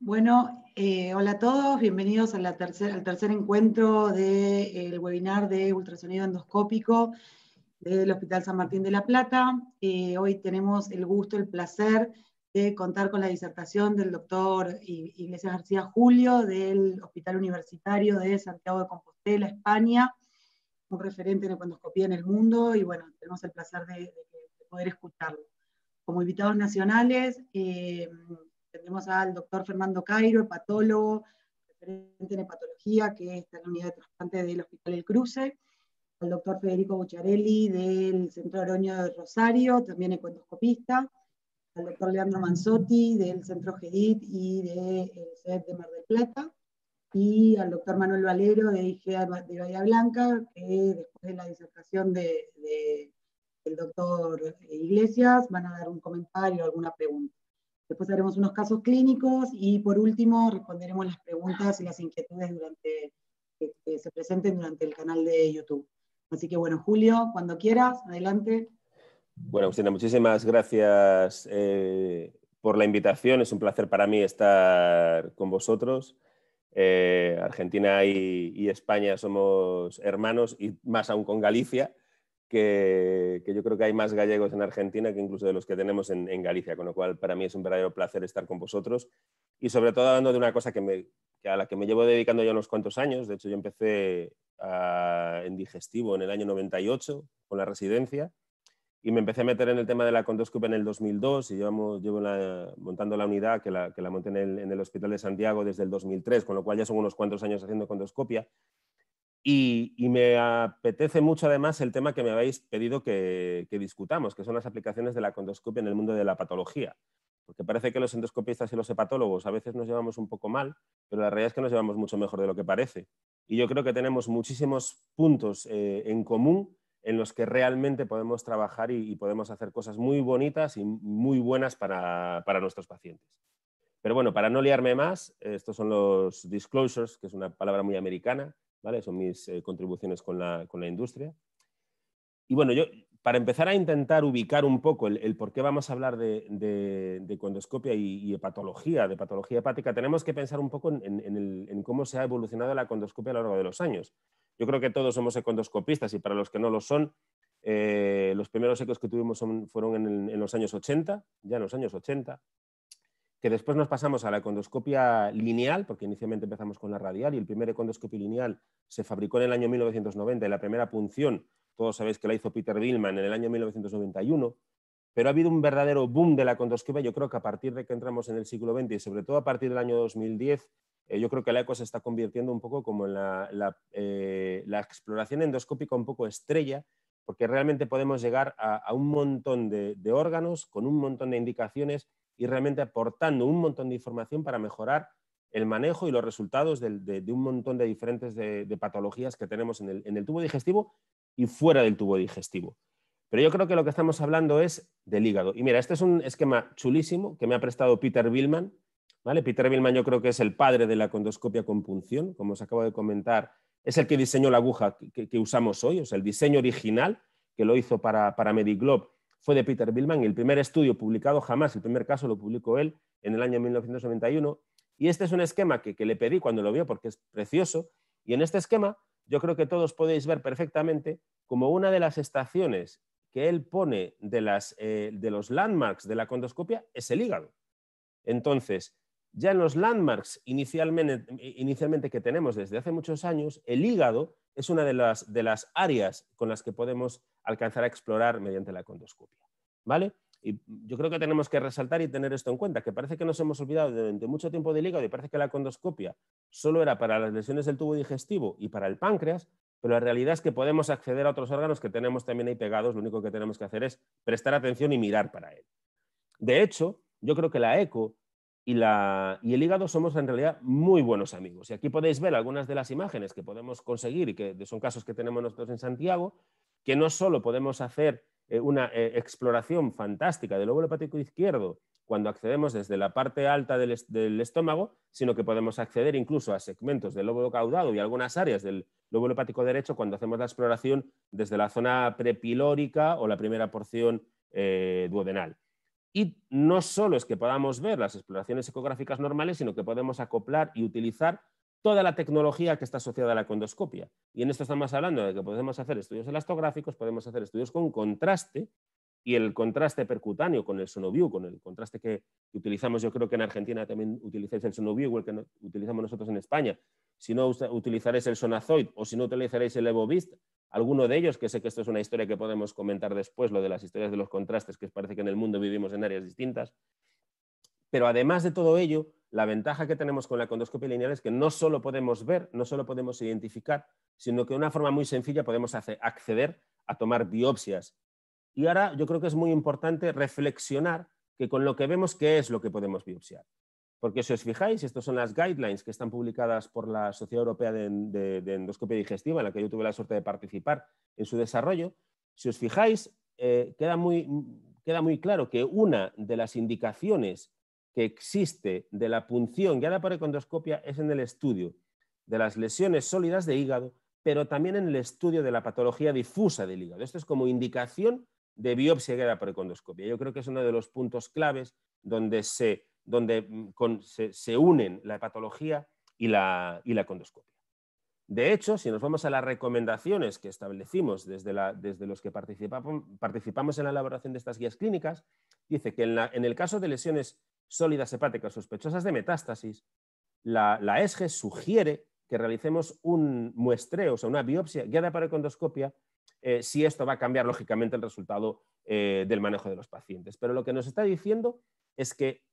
Bueno, eh, hola a todos, bienvenidos a la al tercer encuentro del eh, webinar de ultrasonido endoscópico del Hospital San Martín de la Plata. Eh, hoy tenemos el gusto, el placer de contar con la disertación del doctor Iglesias García Julio del Hospital Universitario de Santiago de Compostela, España, un referente en endoscopía en el mundo y bueno, tenemos el placer de, poder escucharlo. Como invitados nacionales, tenemos al doctor Fernando Cairo, hepatólogo, referente en hepatología, que está en la unidad de trasplante del Hospital El Cruce, al doctor Federico Bucharelli del Centro Oroño de Rosario, también ecuendoscopista, al doctor Leandro Manzotti del Centro GEDIT y del CED de Mar del Plata, y al doctor Manuel Valero de IGEA de Bahía Blanca, que después de la disertación de, del doctor Iglesias van a dar un comentario, o alguna pregunta. Después haremos unos casos clínicos y por último responderemos las preguntas y las inquietudes durante, que, se presenten durante el canal de YouTube. Así que bueno, Julio, cuando quieras, adelante. Bueno, Cristina, muchísimas gracias eh, por la invitación. Es un placer para mí estar con vosotros. Eh, Argentina y, España somos hermanos y más aún con Galicia que, yo creo que hay más gallegos en Argentina que incluso de los que tenemos en, Galicia, con lo cual para mí es un verdadero placer estar con vosotros y sobre todo hablando de una cosa a la que me llevo dedicando ya unos cuantos años, de hecho yo empecé ah, en digestivo en el año 98 con la residencia y me empecé a meter en el tema de la condoscopia en el 2002 y llevamos, llevo montando la unidad que la, monté en el, en el Hospital de Santiago desde el 2003, con lo cual ya son unos cuantos años haciendo condoscopia y, me apetece mucho además el tema que me habéis pedido que, discutamos, que son las aplicaciones de la condoscopia en el mundo de la patología. Porque parece que los endoscopistas y los hepatólogos a veces nos llevamos un poco mal, pero la realidad es que nos llevamos mucho mejor de lo que parece. Y yo creo que tenemos muchísimos puntos eh, en común en los que realmente podemos trabajar y, podemos hacer cosas muy bonitas y muy buenas para nuestros pacientes. Pero bueno, para no liarme más, estos son los disclosures, que es una palabra muy americana, son mis eh, contribuciones con la, industria. Y bueno, yo, para empezar a intentar ubicar un poco el, por qué vamos a hablar de, de, condoscopia y, hepatología, de patología hepática, tenemos que pensar un poco en, cómo se ha evolucionado la condoscopia a lo largo de los años. Yo creo que todos somos condoscopistas y para los que no lo son, eh, los primeros ecos que tuvimos fueron en los años 80, ya en los años 80, que después nos pasamos a la condoscopia lineal, porque inicialmente empezamos con la radial y el primer endoscopio lineal se fabricó en el año 1990 y la primera punción, todos sabéis que la hizo Peter Billman en el año 1991, pero ha habido un verdadero boom de la condoscopia. yo creo que a partir de que entramos en el siglo XX y sobre todo a partir del año 2010, eh, yo creo que la eco se está convirtiendo un poco como en la, eh, exploración endoscópica un poco estrella, porque realmente podemos llegar a, un montón de órganos con un montón de indicaciones y realmente aportando un montón de información para mejorar el manejo y los resultados de, un montón de diferentes de, patologías que tenemos en el, tubo digestivo y fuera del tubo digestivo. Pero yo creo que lo que estamos hablando es del hígado. Y mira, este es un esquema chulísimo que me ha prestado Peter Billman. ¿vale? Peter Billman yo creo que es el padre de la condoscopia con punción, como os acabo de comentar. Es el que diseñó la aguja que, usamos hoy, o sea, el diseño original que lo hizo para, para Mediglobe fue de Peter Billman, el primer estudio publicado jamás, el primer caso lo publicó él en el año 1991. Y este es un esquema que, le pedí cuando lo vio porque es precioso. Y en este esquema yo creo que todos podéis ver perfectamente como una de las estaciones que él pone de, eh, de los landmarks de la condoscopia es el hígado. Entonces, ya en los landmarks inicialmente, que tenemos desde hace muchos años, el hígado es una de las, áreas con las que podemos alcanzar a explorar mediante la condoscopia. ¿Vale? Y yo creo que tenemos que resaltar y tener esto en cuenta, que parece que nos hemos olvidado durante mucho tiempo del hígado y parece que la condoscopia solo era para las lesiones del tubo digestivo y para el páncreas, pero la realidad es que podemos acceder a otros órganos que tenemos también ahí pegados, lo único que tenemos que hacer es prestar atención y mirar para él. De hecho, yo creo que la ECO y, el hígado somos en realidad muy buenos amigos. Y aquí podéis ver algunas de las imágenes que podemos conseguir y que son casos que tenemos nosotros en Santiago, que no solo podemos hacer eh, una eh, exploración fantástica del lóbulo hepático izquierdo cuando accedemos desde la parte alta del, estómago, sino que podemos acceder incluso a segmentos del lóbulo caudado y algunas áreas del lóbulo hepático derecho cuando hacemos la exploración desde la zona prepilórica o la primera porción eh, duodenal. Y no solo es que podamos ver las exploraciones ecográficas normales, sino que podemos acoplar y utilizar toda la tecnología que está asociada a la condoscopia. Y en esto estamos hablando de que podemos hacer estudios elastográficos, podemos hacer estudios con contraste, y el contraste percutáneo con el Sonoview, con el contraste que utilizamos, yo creo que en Argentina también utilizáis el Sonoview, el que utilizamos nosotros en España. Si no utilizaréis el Sonazoid o si no utilizaréis el EvoVist, alguno de ellos, que sé que esto es una historia que podemos comentar después, lo de las historias de los contrastes, que parece que en el mundo vivimos en áreas distintas. Pero además de todo ello, la ventaja que tenemos con la condoscopia lineal es que no solo podemos ver, no solo podemos identificar, sino que de una forma muy sencilla podemos acceder a tomar biopsias. Y ahora yo creo que es muy importante reflexionar que con lo que vemos, ¿qué es lo que podemos biopsiar? Porque si os fijáis, estas son las guidelines que están publicadas por la Sociedad Europea de, Endoscopia Digestiva, en la que yo tuve la suerte de participar en su desarrollo. Si os fijáis, eh, queda, muy, queda muy claro que una de las indicaciones que existe de la punción guiada por econdoscopia es en el estudio de las lesiones sólidas de hígado, pero también en el estudio de la patología difusa del hígado. Esto es como indicación de biopsia guiada por econdoscopia. Yo creo que es uno de los puntos claves donde se donde mm, se, unen la hepatología y la, y condoscopia. De hecho, si nos vamos a las recomendaciones que establecimos desde, los que participamos en la elaboración de estas guías clínicas, dice que en, el caso de lesiones sólidas hepáticas sospechosas de metástasis, la, ESGE sugiere que realicemos un muestreo, o sea, una biopsia guiada para endoscopia, eh, si esto va a cambiar lógicamente el resultado eh, del manejo de los pacientes. Pero lo que nos está diciendo es que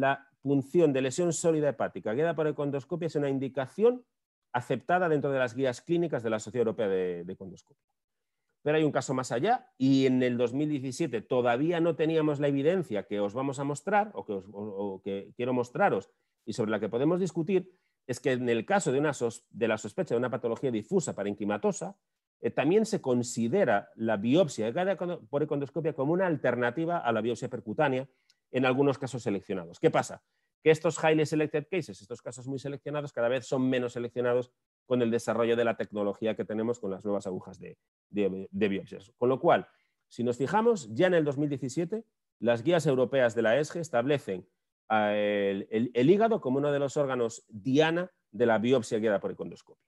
la punción de lesión sólida hepática guiada por endoscopia es una indicación aceptada dentro de las guías clínicas de la Sociedad Europea de, de Pero hay un caso más allá y en el 2017 todavía no teníamos la evidencia que os vamos a mostrar o que, quiero mostraros y sobre la que podemos discutir, es que en el caso de, una de la sospecha de una patología difusa parenquimatosa, eh, también se considera la biopsia por econdoscopia como una alternativa a la biopsia percutánea en algunos casos seleccionados. ¿Qué pasa? Que estos highly selected cases, estos casos muy seleccionados, cada vez son menos seleccionados con el desarrollo de la tecnología que tenemos con las nuevas agujas de, de, biopsias. Con lo cual, si nos fijamos, ya en el 2017, las guías europeas de la ESG establecen eh, el, hígado como uno de los órganos diana de la biopsia guiada por condoscopio.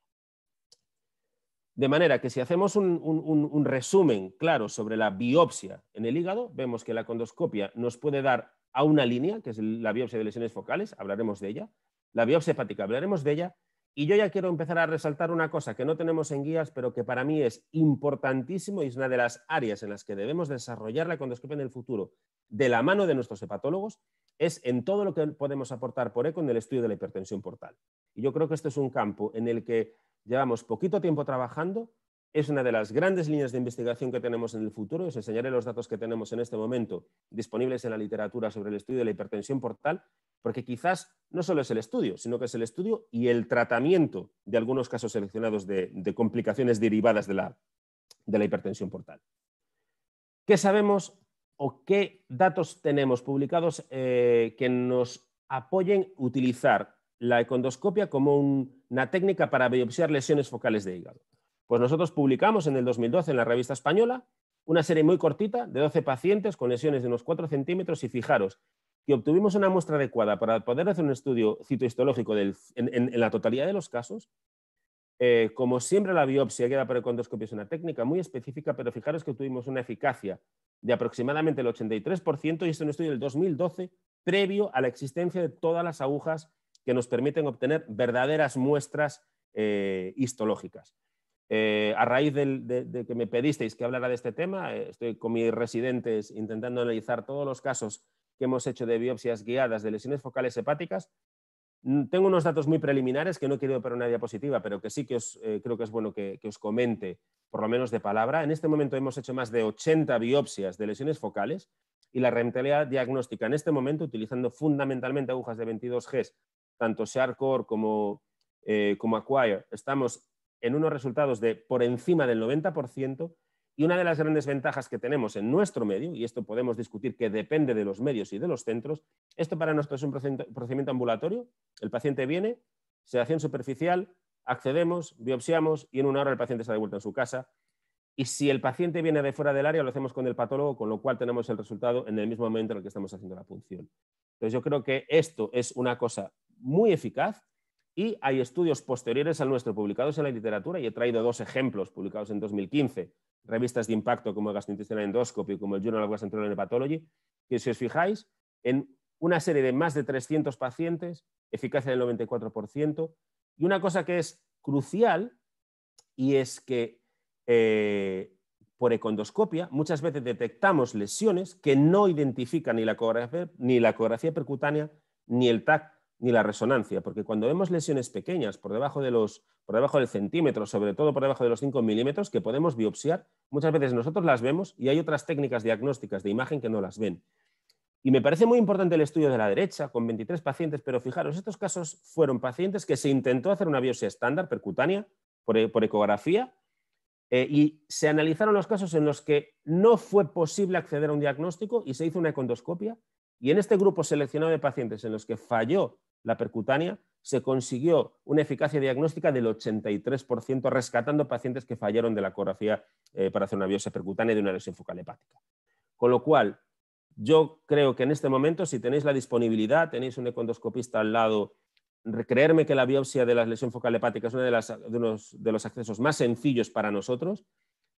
De manera que si hacemos un, resumen claro sobre la biopsia en el hígado, vemos que la condoscopia nos puede dar a una línea, que es la biopsia de lesiones focales, hablaremos de ella, la biopsia hepática, hablaremos de ella, y yo ya quiero empezar a resaltar una cosa que no tenemos en guías, pero que para mí es importantísimo y es una de las áreas en las que debemos desarrollar la condoscopia en el futuro, de la mano de nuestros hepatólogos, es en todo lo que podemos aportar por ECO en el estudio de la hipertensión portal. Y yo creo que este es un campo en el que llevamos poquito tiempo trabajando, es una de las grandes líneas de investigación que tenemos en el futuro. Os enseñaré los datos que tenemos en este momento disponibles en la literatura sobre el estudio de la hipertensión portal, porque quizás no solo es el estudio, sino que es el estudio y el tratamiento de algunos casos seleccionados de, complicaciones derivadas de la, de la hipertensión portal. ¿Qué sabemos o qué datos tenemos publicados eh, que nos apoyen utilizar la econdoscopia como una técnica para biopsiar lesiones focales de hígado. Pues nosotros publicamos en el 2012 en la revista española una serie muy cortita de 12 pacientes con lesiones de unos 4 centímetros y fijaros que obtuvimos una muestra adecuada para poder hacer un estudio citohistológico en, la totalidad de los casos. Eh, como siempre la biopsia queda por econdoscopia es una técnica muy específica, pero fijaros que obtuvimos una eficacia de aproximadamente el 83% y es un estudio del 2012 previo a la existencia de todas las agujas que nos permiten obtener verdaderas muestras eh, histológicas. Eh, a raíz de, que me pedisteis que hablara de este tema, eh, estoy con mis residentes intentando analizar todos los casos que hemos hecho de biopsias guiadas de lesiones focales hepáticas Mm, tengo unos datos muy preliminares que no he quiero en una diapositiva, pero que sí que eh, creo que es bueno que, os comente, por lo menos de palabra. En este momento hemos hecho más de 80 biopsias de lesiones focales y la rentabilidad diagnóstica en este momento, utilizando fundamentalmente agujas de 22 g tanto Sharcore como, eh, como Acquire, estamos en unos resultados de por encima del 90%, y una de las grandes ventajas que tenemos en nuestro medio, y esto podemos discutir que depende de los medios y de los centros, esto para nosotros es un procedimiento ambulatorio. El paciente viene, sedación superficial, accedemos, biopsiamos y en una hora el paciente está de vuelta en su casa. Y si el paciente viene de fuera del área, lo hacemos con el patólogo, con lo cual tenemos el resultado en el mismo momento en el que estamos haciendo la punción. Entonces yo creo que esto es una cosa muy eficaz y hay estudios posteriores al nuestro publicados en la literatura y he traído dos ejemplos publicados en 2015 revistas de impacto como el gastrointestinal endoscopy, como el Journal of Gastroenterology and que si os fijáis, en una serie de más de 300 pacientes, eficacia del 94%, y una cosa que es crucial, y es que eh, por econdoscopia muchas veces detectamos lesiones que no identifican ni la ecografía, ni la ecografía percutánea ni el TAC ni la resonancia, porque cuando vemos lesiones pequeñas, por debajo, de los, por debajo del centímetro, sobre todo por debajo de los 5 milímetros, que podemos biopsiar, muchas veces nosotros las vemos y hay otras técnicas diagnósticas de imagen que no las ven. Y me parece muy importante el estudio de la derecha, con 23 pacientes, pero fijaros, estos casos fueron pacientes que se intentó hacer una biopsia estándar percutánea por, e, ecografía eh, y se analizaron los casos en los que no fue posible acceder a un diagnóstico y se hizo una econdoscopia Y en este grupo seleccionado de pacientes en los que falló la percutánea, se consiguió una eficacia diagnóstica del 83%, rescatando pacientes que fallaron de la ecografía eh, para hacer una biopsia percutánea de una lesión focal hepática. Con lo cual, yo creo que en este momento, si tenéis la disponibilidad, tenéis un econdoscopista al lado, creerme que la biopsia de la lesión focal hepática es uno de, de los accesos más sencillos para nosotros,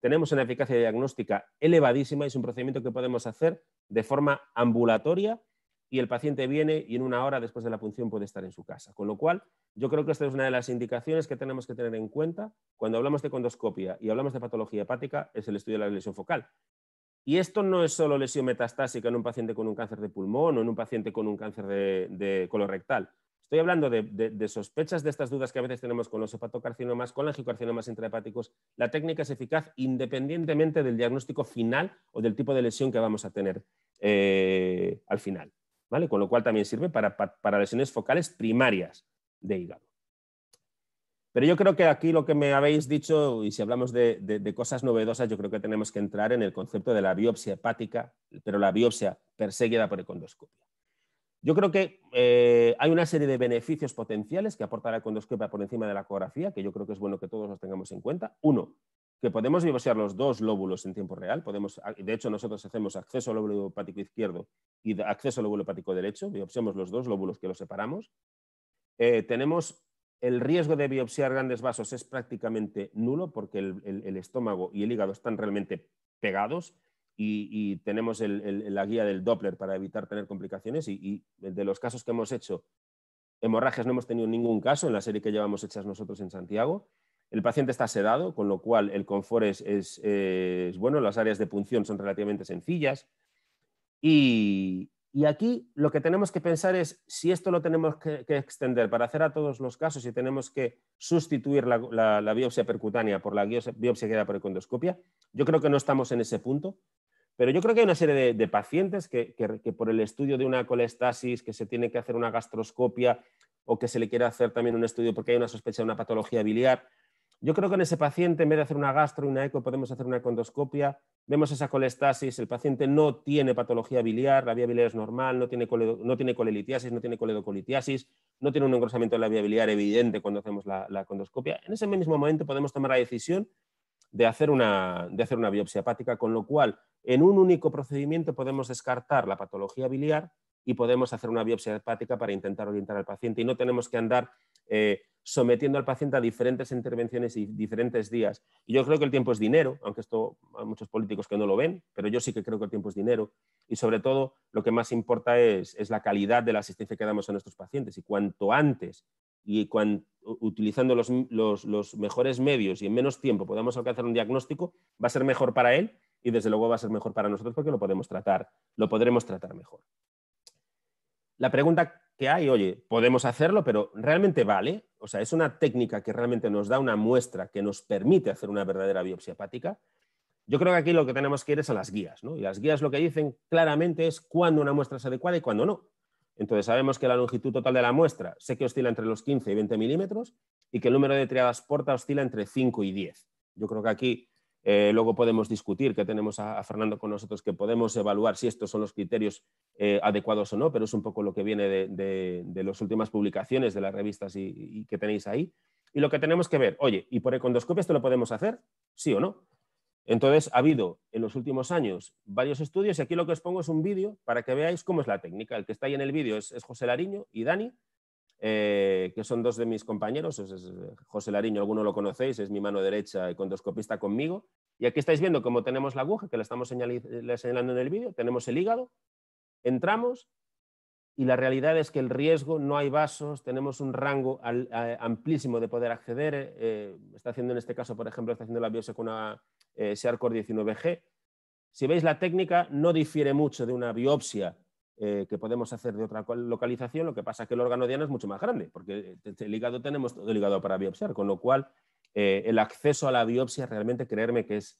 tenemos una eficacia diagnóstica elevadísima y es un procedimiento que podemos hacer de forma ambulatoria y el paciente viene y en una hora después de la punción puede estar en su casa. Con lo cual, yo creo que esta es una de las indicaciones que tenemos que tener en cuenta cuando hablamos de condoscopia y hablamos de patología hepática, es el estudio de la lesión focal. Y esto no es solo lesión metastásica en un paciente con un cáncer de pulmón o en un paciente con un cáncer de, de colorectal. Estoy hablando de, sospechas de estas dudas que a veces tenemos con los hepatocarcinomas, con angiocarcinomas intrahepáticos. La técnica es eficaz independientemente del diagnóstico final o del tipo de lesión que vamos a tener eh, al final. Con lo cual también sirve para, lesiones focales primarias de hígado. Pero yo creo que aquí lo que me habéis dicho, y si hablamos de, cosas novedosas, yo creo que tenemos que entrar en el concepto de la biopsia hepática, pero la biopsia perseguida por econdoscopia. Yo creo que eh, hay una serie de beneficios potenciales que aporta la econdoscopia por encima de la ecografía, que yo creo que es bueno que todos los tengamos en cuenta. Uno, que podemos biopsiar los dos lóbulos en tiempo real. Podemos, ah, de hecho, nosotros hacemos acceso al lóbulo hepático izquierdo y acceso al lóbulo hepático derecho. Biopsiamos los dos lóbulos que los separamos. Eh, tenemos el riesgo de biopsiar grandes vasos es prácticamente nulo porque el, estómago y el hígado están realmente pegados y, tenemos la guía del Doppler para evitar tener complicaciones y, y de los casos que hemos hecho, hemorragias no hemos tenido ningún caso en la serie que llevamos hechas nosotros en Santiago. El paciente está sedado, con lo cual el confort es, bueno, las áreas de punción son relativamente sencillas. Y, aquí lo que tenemos que pensar es si esto lo tenemos que, extender para hacer a todos los casos y tenemos que sustituir la, biopsia percutánea por la biopsia guiada por econdoscopia, Yo creo que no estamos en ese punto, pero yo creo que hay una serie de, pacientes que, por el estudio de una colestasis, que se tiene que hacer una gastroscopia o que se le quiere hacer también un estudio porque hay una sospecha de una patología biliar, yo creo que en ese paciente, en vez de hacer una gastro y una eco, podemos hacer una condoscopia. Vemos esa colestasis, el paciente no tiene patología biliar, la vía biliar es normal, no tiene, no tiene colelitiasis, no tiene coledocolitiasis, no tiene un engrosamiento de la vía biliar evidente cuando hacemos la, condoscopia. En ese mismo momento podemos tomar la decisión de hacer, una, de hacer una biopsia hepática, con lo cual en un único procedimiento podemos descartar la patología biliar y podemos hacer una biopsia hepática para intentar orientar al paciente y no tenemos que andar eh, sometiendo al paciente a diferentes intervenciones y diferentes días. Y yo creo que el tiempo es dinero, aunque esto hay muchos políticos que no lo ven, pero yo sí que creo que el tiempo es dinero. Y sobre todo, lo que más importa es, es la calidad de la asistencia que damos a nuestros pacientes. Y cuanto antes y utilizando los, los, los mejores medios y en menos tiempo podamos alcanzar un diagnóstico, va a ser mejor para él y desde luego va a ser mejor para nosotros porque lo podemos tratar, lo podremos tratar mejor. La pregunta que hay, oye, podemos hacerlo, pero ¿realmente vale? O sea, es una técnica que realmente nos da una muestra que nos permite hacer una verdadera biopsia hepática. Yo creo que aquí lo que tenemos que ir es a las guías, ¿no? Y las guías lo que dicen claramente es cuándo una muestra es adecuada y cuándo no. Entonces sabemos que la longitud total de la muestra sé que oscila entre los 15 y 20 milímetros y que el número de triadas porta oscila entre 5 y 10. Yo creo que aquí eh, luego podemos discutir, que tenemos a, Fernando con nosotros, que podemos evaluar si estos son los criterios eh, adecuados o no, pero es un poco lo que viene de, las últimas publicaciones de las revistas y, que tenéis ahí. Y lo que tenemos que ver, oye, ¿y por econdoscopio esto lo podemos hacer? ¿Sí o no? Entonces, ha habido en los últimos años varios estudios y aquí lo que os pongo es un vídeo para que veáis cómo es la técnica. El que está ahí en el vídeo es José Lariño y Dani eh, que son dos de mis compañeros, eh, José Lariño, alguno lo conocéis, es mi mano derecha y condoscopista conmigo. Y aquí estáis viendo cómo tenemos la aguja, que la estamos señalando en el vídeo, tenemos el hígado, entramos y la realidad es que el riesgo, no hay vasos, tenemos un rango amplísimo de poder acceder. Eh, está haciendo en este caso, por ejemplo, está haciendo la biopsia con una 19G. Si veis la técnica, no difiere mucho de una biopsia eh, que podemos hacer de otra localización, lo que pasa es que el órgano diano es mucho más grande, porque eh, el hígado tenemos todo el hígado para biopsiar, con lo cual eh, el acceso a la biopsia realmente creerme que es,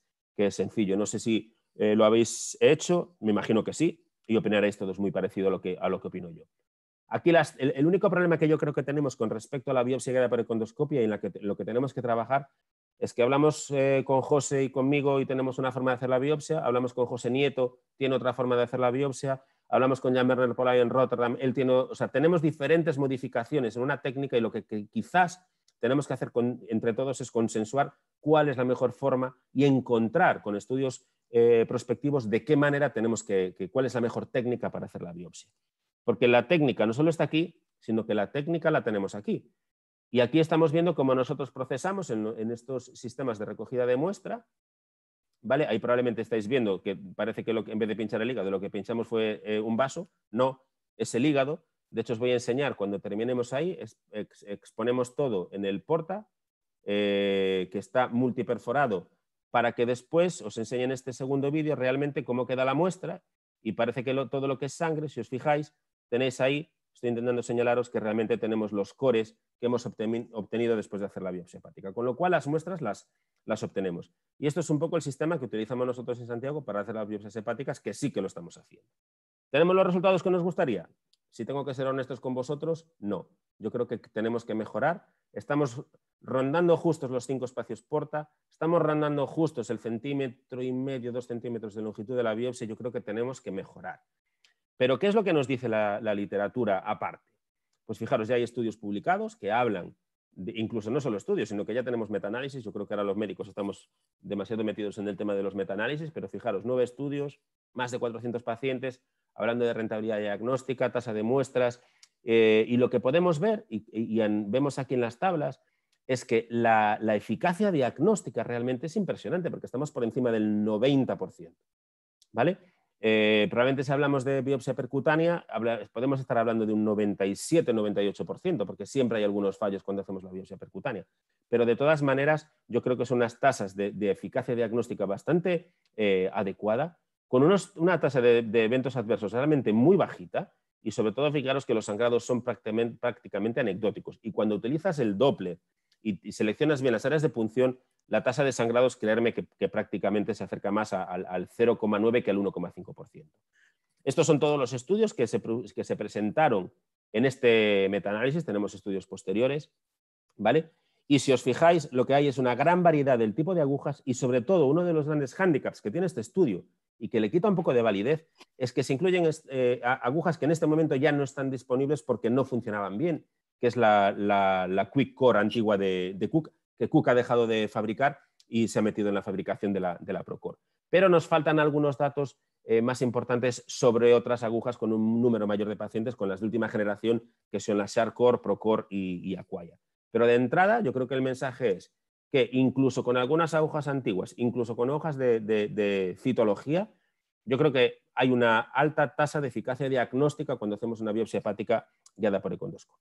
sencillo. No sé si lo habéis hecho, me imagino que sí, y opinaréis todos muy parecido a lo que, a lo que opino yo. Aquí el, único problema que yo creo que tenemos con respecto a la biopsia guiada la endoscopia y en lo que tenemos que trabajar es que hablamos con José y conmigo y tenemos una forma de hacer la biopsia, hablamos con José Nieto, tiene otra forma de hacer la biopsia, hablamos con Jan-Werner Pollay en Rotterdam, o sea, tenemos diferentes modificaciones en una técnica y lo que, quizás tenemos que hacer entre todos es consensuar cuál es la mejor forma y encontrar con estudios eh, prospectivos de qué manera tenemos que, cuál es la mejor técnica para hacer la biopsia. Porque la técnica no solo está aquí, sino que la técnica la tenemos aquí. Y aquí estamos viendo cómo nosotros procesamos en estos sistemas de recogida de muestra Ahí probablemente estáis viendo que parece que, lo en vez de pinchar el hígado, lo que pinchamos fue eh, un vaso. No, es el hígado. De hecho, os voy a enseñar cuando terminemos ahí, exponemos todo en el porta, eh, que está multiperforado, para que después os enseñe en este segundo vídeo realmente cómo queda la muestra. Y parece que todo lo que es sangre, si os fijáis, tenéis ahí estoy intentando señalaros que realmente tenemos los cores que hemos obtenido después de hacer la biopsia hepática, con lo cual las muestras las, las obtenemos. Y esto es un poco el sistema que utilizamos nosotros en Santiago para hacer las biopsias hepáticas, que sí que lo estamos haciendo. ¿Tenemos los resultados que nos gustaría? Si tengo que ser honestos con vosotros, no. Yo creo que tenemos que mejorar. Estamos rondando justos los cinco espacios porta, estamos rondando justos el centímetro y medio, dos centímetros de longitud de la biopsia. Yo creo que tenemos que mejorar. Pero ¿qué es lo que nos dice la, literatura aparte? Pues fijaros, ya hay estudios publicados que hablan, incluso no solo estudios, sino que ya tenemos metaanálisis. Yo creo que ahora los médicos estamos demasiado metidos en el tema de los metaanálisis, pero fijaros, nueve estudios, más de 400 pacientes, hablando de rentabilidad diagnóstica, tasa de muestras. Eh, y lo que podemos ver, y, vemos aquí en las tablas, es que la, la, eficacia diagnóstica realmente es impresionante porque estamos por encima del 90%. ¿Vale? probablemente eh, si hablamos de biopsia percutánea, podemos estar hablando de un 97-98%, porque siempre hay algunos fallos cuando hacemos la biopsia percutánea. Pero de todas maneras, yo creo que son unas tasas de, eficacia diagnóstica bastante eh, adecuada, con una tasa de, eventos adversos realmente muy bajita, y sobre todo fijaros que los sangrados son prácticamente, prácticamente anecdóticos. Y cuando utilizas el Doppler y, seleccionas bien las áreas de punción, la tasa de sangrados, creerme que, prácticamente se acerca más al 0,9 que al 1,5%. Estos son todos los estudios que se, presentaron en este metaanálisis, tenemos estudios posteriores, ¿vale? Y si os fijáis, lo que hay es una gran variedad del tipo de agujas y sobre todo uno de los grandes hándicaps que tiene este estudio y que le quita un poco de validez es que se incluyen eh, agujas que en este momento ya no están disponibles porque no funcionaban bien que es la, Quick Core antigua de, Cook, que Cook ha dejado de fabricar y se ha metido en la fabricación de la, de Procore. Pero nos faltan algunos datos eh, más importantes sobre otras agujas con un número mayor de pacientes, con las de última generación, que son las Core Procore y, y Aquaya. Pero de entrada, yo creo que el mensaje es que incluso con algunas agujas antiguas, incluso con hojas de, citología, yo creo que hay una alta tasa de eficacia diagnóstica cuando hacemos una biopsia hepática guiada por endoscopio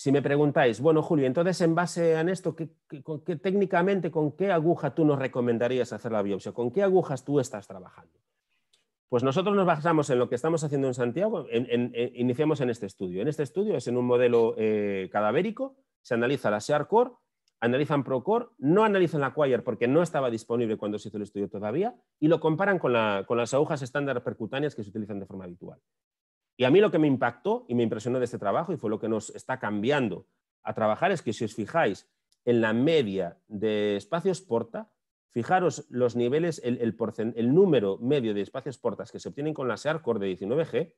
si me preguntáis, bueno, Julio, entonces en base a esto, ¿qué, técnicamente, ¿con qué aguja tú nos recomendarías hacer la biopsia? ¿Con qué agujas tú estás trabajando? Pues nosotros nos basamos en lo que estamos haciendo en Santiago, iniciamos en este estudio. En este estudio es en un modelo eh, cadavérico, se analiza la SEAR-Core, analizan Procore, no analizan la Quire porque no estaba disponible cuando se hizo el estudio todavía, y lo comparan con las agujas estándar percutáneas que se utilizan de forma habitual. Y a mí lo que me impactó y me impresionó de este trabajo y fue lo que nos está cambiando a trabajar es que si os fijáis en la media de espacios porta, fijaros los niveles, el, el número medio de espacios portas que se obtienen con la SEARCOR de 19G,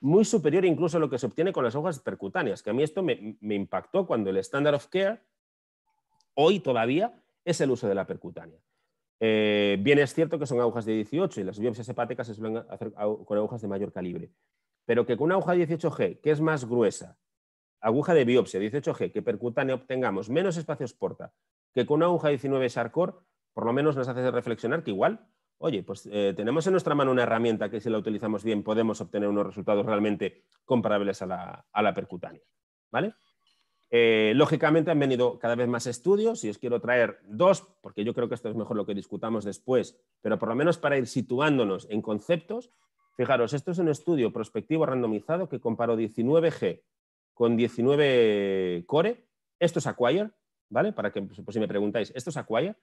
muy superior incluso a lo que se obtiene con las hojas percutáneas, que a mí esto me, me impactó cuando el standard of care, hoy todavía, es el uso de la percutánea. Eh, bien es cierto que son agujas de 18 y las biopsias hepáticas se suelen hacer con agujas de mayor calibre, pero que con una aguja de 18G, que es más gruesa, aguja de biopsia 18G, que percutánea obtengamos menos espacios porta, que con una aguja 19 Sarcor, por lo menos nos hace reflexionar que igual, oye, pues eh, tenemos en nuestra mano una herramienta que si la utilizamos bien podemos obtener unos resultados realmente comparables a la, a la percutánea. ¿Vale? Eh, lógicamente han venido cada vez más estudios y os quiero traer dos, porque yo creo que esto es mejor lo que discutamos después, pero por lo menos para ir situándonos en conceptos. Fijaros, esto es un estudio prospectivo randomizado que comparó 19G con 19 core. Esto es Acquire, ¿vale? Para que, pues, si me preguntáis, esto es Acquire.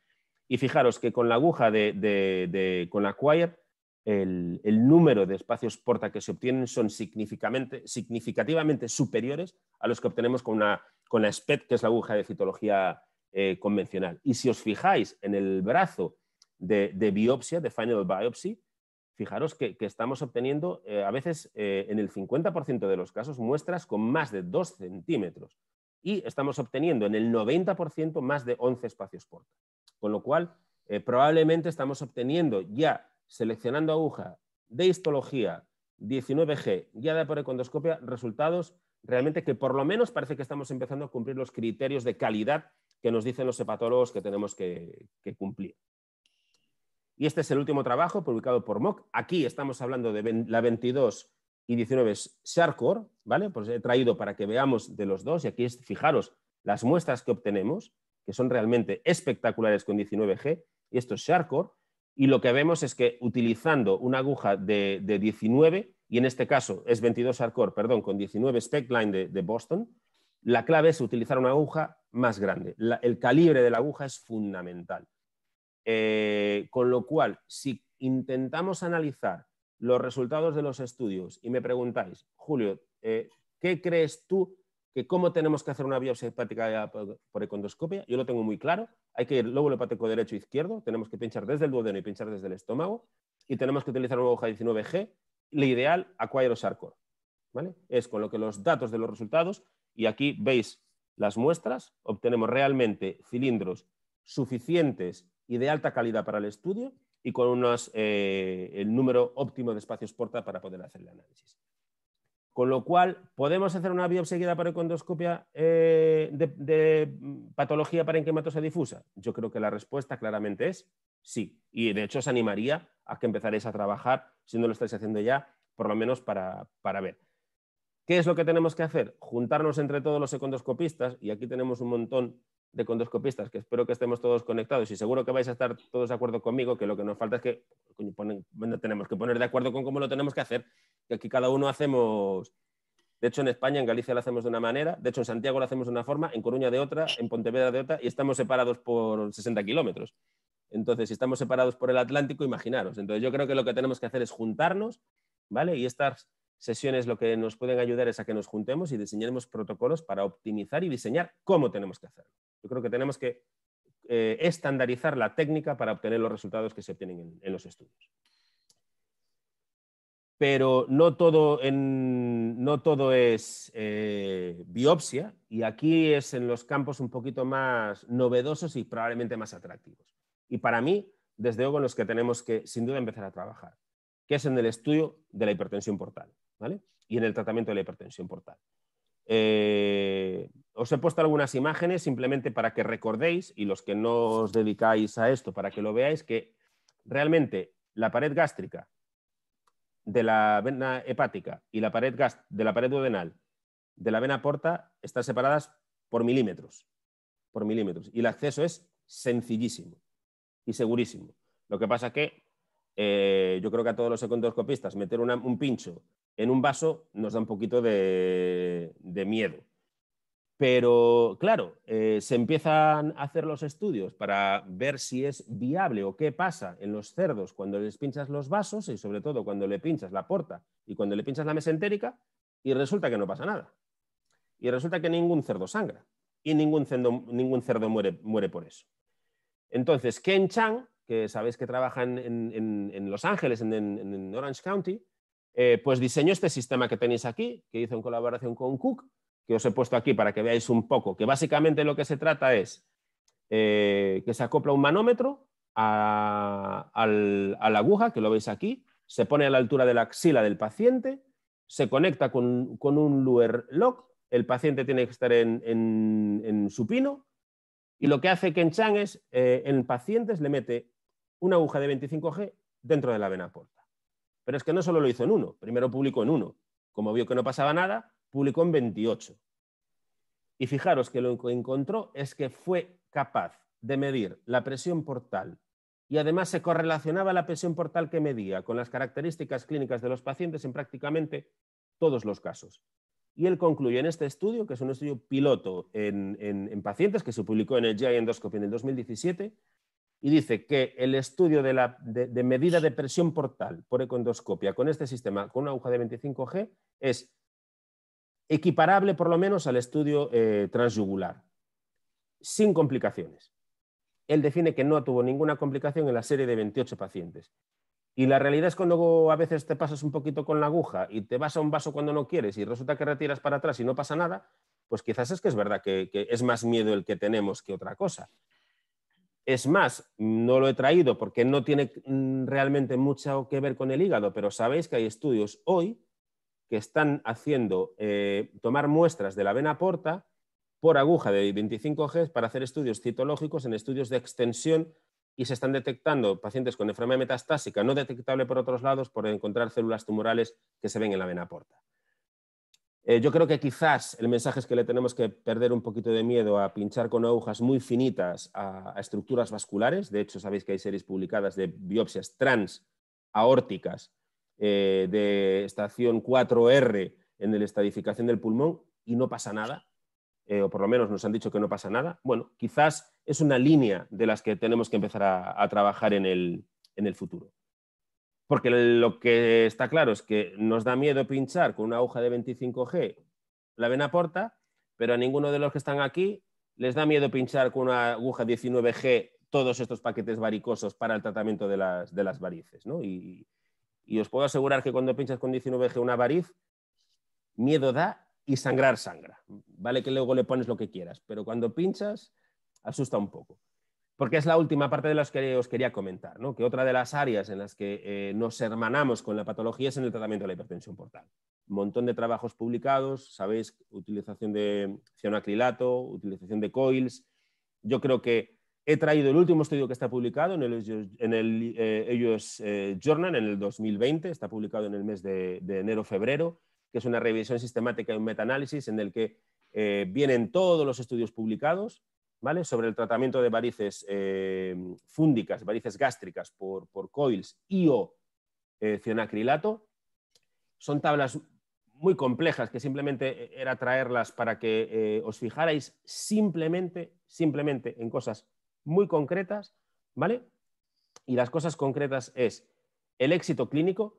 Y fijaros que con la aguja de, con Acquire, el, el, número de espacios porta que se obtienen son significativamente superiores a los que obtenemos con una con la SPET, que es la aguja de citología eh, convencional. Y si os fijáis en el brazo de, biopsia, de final biopsy, fijaros que, estamos obteniendo eh, a veces eh, en el 50% de los casos muestras con más de 2 centímetros y estamos obteniendo en el 90% más de 11 espacios cortos. Con lo cual, probablemente estamos obteniendo ya seleccionando aguja de histología 19G guiada por econdoscopia resultados realmente que por lo menos parece que estamos empezando a cumplir los criterios de calidad que nos dicen los hepatólogos que tenemos que, cumplir. Y este es el último trabajo publicado por MOC. Aquí estamos hablando de la 22 y 19 Sharkor, ¿vale? Pues he traído para que veamos de los dos, y aquí es, fijaros, las muestras que obtenemos, que son realmente espectaculares con 19G, y esto es Sharkor, y lo que vemos es que utilizando una aguja de, de 19 y en este caso es 22 Arcor, perdón, con 19 spec line de, Boston, la clave es utilizar una aguja más grande. el calibre de la aguja es fundamental. Eh, con lo cual, si intentamos analizar los resultados de los estudios y me preguntáis, Julio, eh, ¿qué crees tú que cómo tenemos que hacer una biopsia hepática por econdoscopia? Yo lo tengo muy claro. Hay que ir lóbulo hepático derecho e izquierdo, tenemos que pinchar desde el duodeno y pinchar desde el estómago y tenemos que utilizar una aguja 19G la ideal Acquire Sarcor. ¿vale? Es con lo que los datos de los resultados, y aquí veis las muestras, obtenemos realmente cilindros suficientes y de alta calidad para el estudio y con eh, el número óptimo de espacios porta para poder hacer el análisis. Con lo cual, ¿podemos hacer una biopsia guiada para endoscopia eh, de, mm, patología para difusa? Yo creo que la respuesta claramente es sí. Y de hecho os animaría a que empezaréis a trabajar, si no lo estáis haciendo ya, por lo menos para, ver. ¿Qué es lo que tenemos que hacer? Juntarnos entre todos los econdoscopistas, y aquí tenemos un montón de econdoscopistas, que espero que estemos todos conectados y seguro que vais a estar todos de acuerdo conmigo, que lo que nos falta es que tenemos que poner de acuerdo con cómo lo tenemos que hacer, que aquí cada uno hacemos, de hecho en España, en Galicia lo hacemos de una manera, de hecho en Santiago lo hacemos de una forma, en Coruña de otra, en Pontevedra de otra, y estamos separados por 60 kilómetros. Entonces, si estamos separados por el Atlántico, imaginaros. Entonces, yo creo que lo que tenemos que hacer es juntarnos, ¿vale? Y estas sesiones lo que nos pueden ayudar es a que nos juntemos y diseñemos protocolos para optimizar y diseñar cómo tenemos que hacerlo. Yo creo que tenemos que eh, estandarizar la técnica para obtener los resultados que se obtienen en, los estudios. Pero no todo, es eh, biopsia y aquí es en los campos un poquito más novedosos y probablemente más atractivos. Y para mí, desde luego, en los que tenemos que, sin duda, empezar a trabajar, que es en el estudio de la hipertensión portal y en el tratamiento de la hipertensión portal. Eh, os he puesto algunas imágenes simplemente para que recordéis y los que no os dedicáis a esto, para que lo veáis, que realmente la pared gástrica de la vena hepática y la pared de la pared duodenal de la vena porta están separadas por milímetros, por milímetros. Y el acceso es sencillísimo y segurísimo. Lo que pasa es que eh, yo creo que a todos los econdoscopistas meter un pincho en un vaso nos da un poquito de, miedo. Pero claro, eh, se empiezan a hacer los estudios para ver si es viable o qué pasa en los cerdos cuando les pinchas los vasos y sobre todo cuando le pinchas la porta y cuando le pinchas la mesentérica y resulta que no pasa nada. Y resulta que ningún cerdo sangra y ningún cerdo, ningún cerdo muere, muere por eso. Entonces, Ken Chang, que sabéis que trabaja en, Los Ángeles, en, Orange County, eh, pues diseñó este sistema que tenéis aquí, que hizo en colaboración con Cook, que os he puesto aquí para que veáis un poco, que básicamente lo que se trata es eh, que se acopla un manómetro a, la aguja, que lo veis aquí, se pone a la altura de la axila del paciente, se conecta con, un Luer Lock, el paciente tiene que estar en, en supino, y lo que hace Ken Chang es, eh, en pacientes le mete una aguja de 25G dentro de la vena porta. Pero es que no solo lo hizo en uno, primero publicó en uno. Como vio que no pasaba nada, publicó en 28. Y fijaros que lo que encontró es que fue capaz de medir la presión portal y además se correlacionaba la presión portal que medía con las características clínicas de los pacientes en prácticamente todos los casos. Y él concluye en este estudio, que es un estudio piloto en, pacientes que se publicó en el GI Endoscopy en el 2017, y dice que el estudio de, medida de presión portal por ecoendoscopia con este sistema, con una aguja de 25G, es equiparable por lo menos al estudio eh, transyugular, sin complicaciones. Él define que no tuvo ninguna complicación en la serie de 28 pacientes y la realidad es cuando a veces te pasas un poquito con la aguja y te vas a un vaso cuando no quieres y resulta que retiras para atrás y no pasa nada, pues quizás es que es verdad que, es más miedo el que tenemos que otra cosa. Es más, no lo he traído porque no tiene mm, realmente mucho que ver con el hígado, pero sabéis que hay estudios hoy que están haciendo eh, tomar muestras de la vena porta por aguja de 25 G para hacer estudios citológicos en estudios de extensión y se están detectando pacientes con enfermedad metastásica no detectable por otros lados por encontrar células tumorales que se ven en la vena porta. Eh, yo creo que quizás el mensaje es que le tenemos que perder un poquito de miedo a pinchar con agujas muy finitas a, estructuras vasculares. De hecho, sabéis que hay series publicadas de biopsias trans aórticas eh, de estación 4R en la estadificación del pulmón y no pasa nada, eh, o por lo menos nos han dicho que no pasa nada. Bueno, quizás es una línea de las que tenemos que empezar a, trabajar en el, futuro. Porque lo que está claro es que nos da miedo pinchar con una aguja de 25G la vena porta, pero a ninguno de los que están aquí les da miedo pinchar con una aguja 19G todos estos paquetes varicosos para el tratamiento de las, varices. ¿no? y, os puedo asegurar que cuando pinchas con 19G una variz, miedo da y sangrar sangra. Vale que luego le pones lo que quieras, pero cuando pinchas asusta un poco. Porque es la última parte de las que os quería comentar, ¿no? que otra de las áreas en las que eh, nos hermanamos con la patología es en el tratamiento de la hipertensión portal. Un montón de trabajos publicados, sabéis, utilización de cianoacrilato, utilización de coils. Yo creo que he traído el último estudio que está publicado en el, en eh, eh, Journal en el 2020, está publicado en el mes de, enero-febrero, que es una revisión sistemática y un metaanálisis en el que vienen todos los estudios publicados sobre el tratamiento de varices eh, fúndicas, varices gástricas por, coils y o eh, cianacrilato. Son tablas muy complejas que simplemente eh, era traerlas para que eh, os fijarais simplemente, simplemente en cosas muy concretas, ¿vale? Y las cosas concretas es el éxito clínico.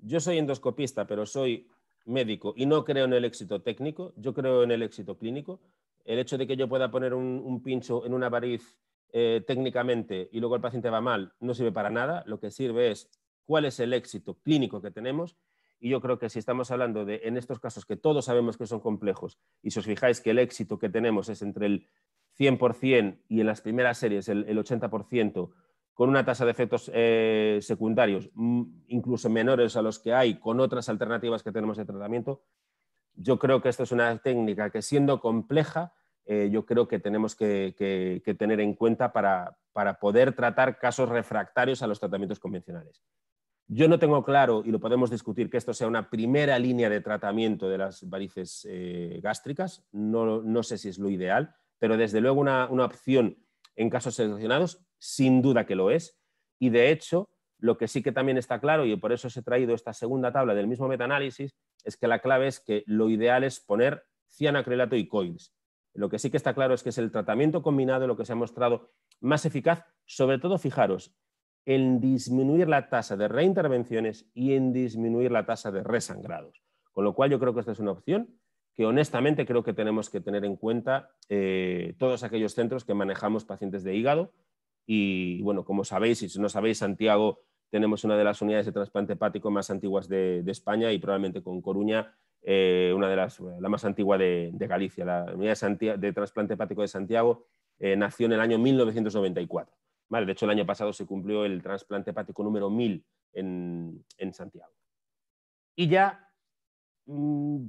Yo soy endoscopista, pero soy médico y no creo en el éxito técnico, yo creo en el éxito clínico el hecho de que yo pueda poner un, pincho en una variz eh, técnicamente y luego el paciente va mal no sirve para nada. Lo que sirve es cuál es el éxito clínico que tenemos. Y yo creo que si estamos hablando de, en estos casos que todos sabemos que son complejos, y si os fijáis que el éxito que tenemos es entre el 100% y en las primeras series el, 80%, con una tasa de efectos eh, secundarios mm, incluso menores a los que hay con otras alternativas que tenemos de tratamiento, yo creo que esto es una técnica que siendo compleja, eh, yo creo que tenemos que, tener en cuenta para, poder tratar casos refractarios a los tratamientos convencionales. Yo no tengo claro, y lo podemos discutir, que esto sea una primera línea de tratamiento de las varices eh, gástricas. No, sé si es lo ideal, pero desde luego una, una opción en casos seleccionados, sin duda que lo es. Y de hecho, lo que sí que también está claro, y por eso os he traído esta segunda tabla del mismo metaanálisis, es que la clave es que lo ideal es poner cianacrilato y coils. Lo que sí que está claro es que es el tratamiento combinado lo que se ha mostrado más eficaz, sobre todo, fijaros, en disminuir la tasa de reintervenciones y en disminuir la tasa de resangrados. Con lo cual yo creo que esta es una opción que honestamente creo que tenemos que tener en cuenta eh, todos aquellos centros que manejamos pacientes de hígado. Y bueno, como sabéis, y si no sabéis, Santiago tenemos una de las unidades de trasplante hepático más antiguas de, España y probablemente con Coruña eh, una de las, la más antigua de, Galicia. La unidad de, trasplante hepático de Santiago eh, nació en el año 1994. de hecho, el año pasado se cumplió el trasplante hepático número 1000 en, en Santiago. Y ya Mm,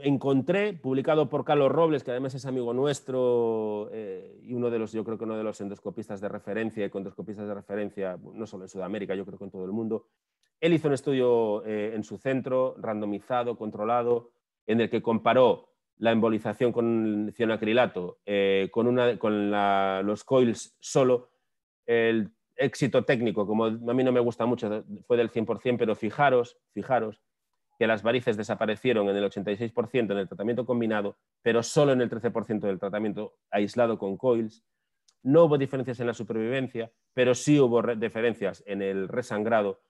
encontré, publicado por Carlos Robles, que además es amigo nuestro eh, y uno de los, yo creo que uno de los endoscopistas de referencia y endoscopistas de referencia, no solo en Sudamérica, yo creo que en todo el mundo. Él hizo un estudio eh, en su centro, randomizado, controlado, en el que comparó la embolización con cianacrilato eh, con, los coils solo. El éxito técnico, como a mí no me gusta mucho, fue del 100%, pero fijaros, fijaros, que las varices desaparecieron en el 86% en el tratamiento combinado, pero solo en el 13% del tratamiento aislado con coils. No hubo diferencias en la supervivencia, pero sí hubo diferencias en el resangrado